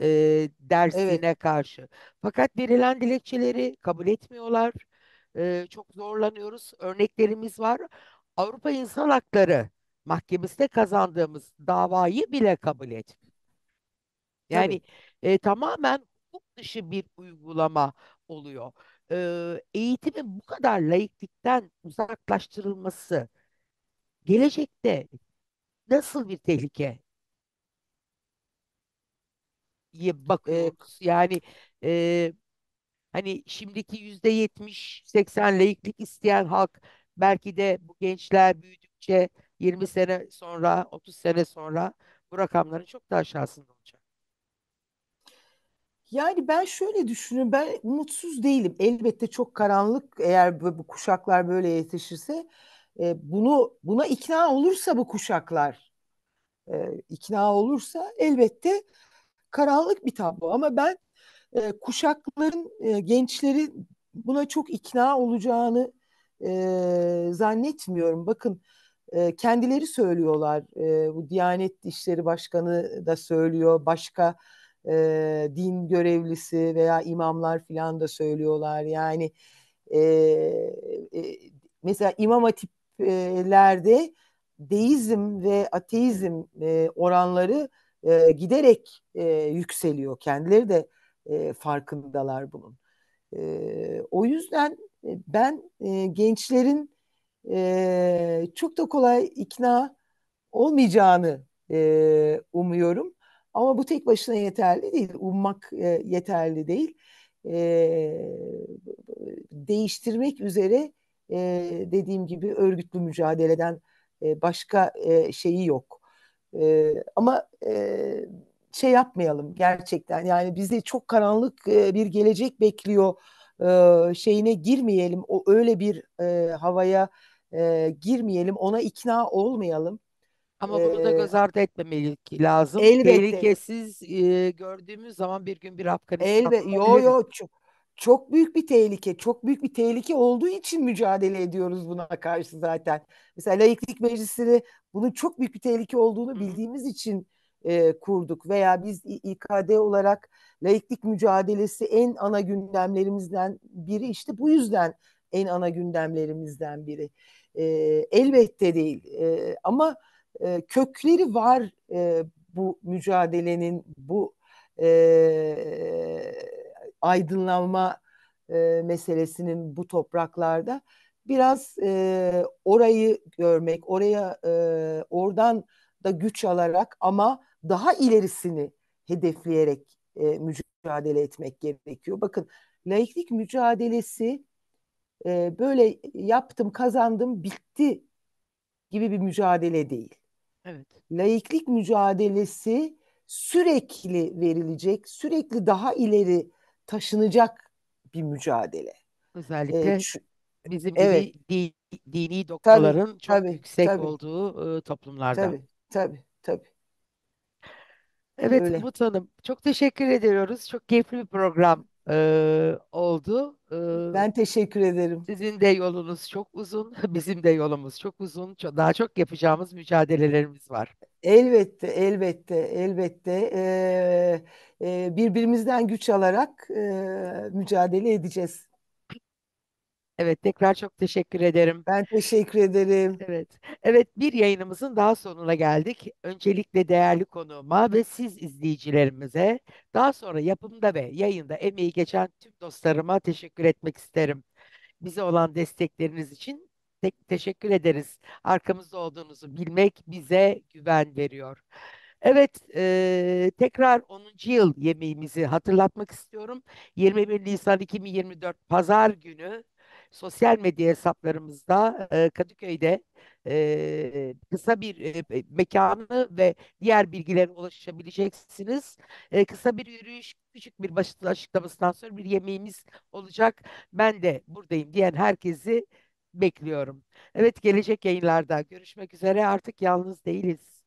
eee, Evet. dersine karşı. Fakat verilen dilekçeleri kabul etmiyorlar. Eee, çok zorlanıyoruz. Örneklerimiz var. Avrupa İnsan Hakları Mahkemesi'nde kazandığımız davayı bile kabul etmiyor. Yani eee, tamamen hukuk dışı bir uygulama oluyor. Eee, eğitimin bu kadar laiklikten uzaklaştırılması gelecekte nasıl bir tehlike ye- bak e, yani e, hani şimdiki yüzde yetmiş seksen laiklik isteyen halk belki de bu gençler büyüdükçe 20 sene sonra 30 sene sonra bu rakamların çok daha aşağısında olacak. Yani ben şöyle düşünüyorum. Ben umutsuz değilim. Elbette çok karanlık eğer bu, bu kuşaklar böyle yetişirse e, bunu buna ikna olursa bu kuşaklar e, ikna olursa elbette karanlık bir tablo ama ben e, kuşakların e, gençleri buna çok ikna olacağını e, zannetmiyorum. Bakın e, kendileri söylüyorlar. E, bu Diyanet İşleri Başkanı da söylüyor. Başka e, din görevlisi veya imamlar filan da söylüyorlar. Yani e, e, mesela imam hatiplerde deizm ve ateizm e, oranları e, giderek e, yükseliyor. Kendileri de e, farkındalar bunun. E, o yüzden e, ben e, gençlerin e, çok da kolay ikna olmayacağını e, umuyorum. Ama bu tek başına yeterli değil. Ummak e, yeterli değil. E, değiştirmek üzere e, dediğim gibi örgütlü mücadeleden e, başka e, şeyi yok e, ama e, şey yapmayalım gerçekten yani bizi çok karanlık e, bir gelecek bekliyor e, şeyine girmeyelim o öyle bir e, havaya e, girmeyelim ona ikna olmayalım. Ama bunu da göz ardı etmemek lazım. Elbette. Tehlikesiz e, gördüğümüz zaman bir gün bir Afganistan. Elbette. Yo yo çok, çok büyük bir tehlike. Çok büyük bir tehlike olduğu için mücadele ediyoruz buna karşı zaten. Mesela Laiklik Meclisi'ni bunun çok büyük bir tehlike olduğunu bildiğimiz için e, kurduk veya biz İKD olarak laiklik mücadelesi en ana gündemlerimizden biri işte bu yüzden en ana gündemlerimizden biri. E, elbette değil e, ama e, kökleri var e, bu mücadelenin bu e, aydınlanma e, meselesinin bu topraklarda biraz e, orayı görmek, oraya e, oradan da güç alarak ama daha ilerisini hedefleyerek e, mücadele etmek gerekiyor. Bakın laiklik mücadelesi e, böyle yaptım, kazandım, bitti gibi bir mücadele değil. Evet. Laiklik mücadelesi sürekli verilecek, sürekli daha ileri taşınacak bir mücadele. Özellikle e, bizim Evet. gibi dini Tabii, doktorların çok tabii, yüksek tabii, olduğu e, toplumlarda. tabii, tabii, tabii. Evet Öyle. Umut Hanım çok teşekkür ediyoruz. Çok keyifli bir program e, oldu. Ben teşekkür ederim. E, sizin de yolunuz çok uzun, bizim de yolumuz çok uzun. Ço- daha çok yapacağımız mücadelelerimiz var. Elbette, elbette, elbette. Ee, e, birbirimizden güç alarak e, mücadele edeceğiz. Evet, tekrar çok teşekkür ederim. Ben teşekkür ederim. Evet. Evet, bir yayınımızın daha sonuna geldik. Öncelikle değerli konuğuma ve siz izleyicilerimize, daha sonra yapımda ve yayında emeği geçen tüm dostlarıma teşekkür etmek isterim. Bize olan destekleriniz için te teşekkür ederiz. Arkamızda olduğunuzu bilmek bize güven veriyor. Evet, e, tekrar 10. yıl yemeğimizi hatırlatmak istiyorum. 21 Nisan 2024 Pazar günü sosyal medya hesaplarımızda e, Kadıköy'de e, kısa bir e, mekanı ve diğer bilgilere ulaşabileceksiniz. E, kısa bir yürüyüş, küçük bir başlıklı açıklamasından sonra bir yemeğimiz olacak. Ben de buradayım diyen herkesi bekliyorum. Evet gelecek yayınlarda görüşmek üzere artık yalnız değiliz.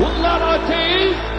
Bunlar ateist,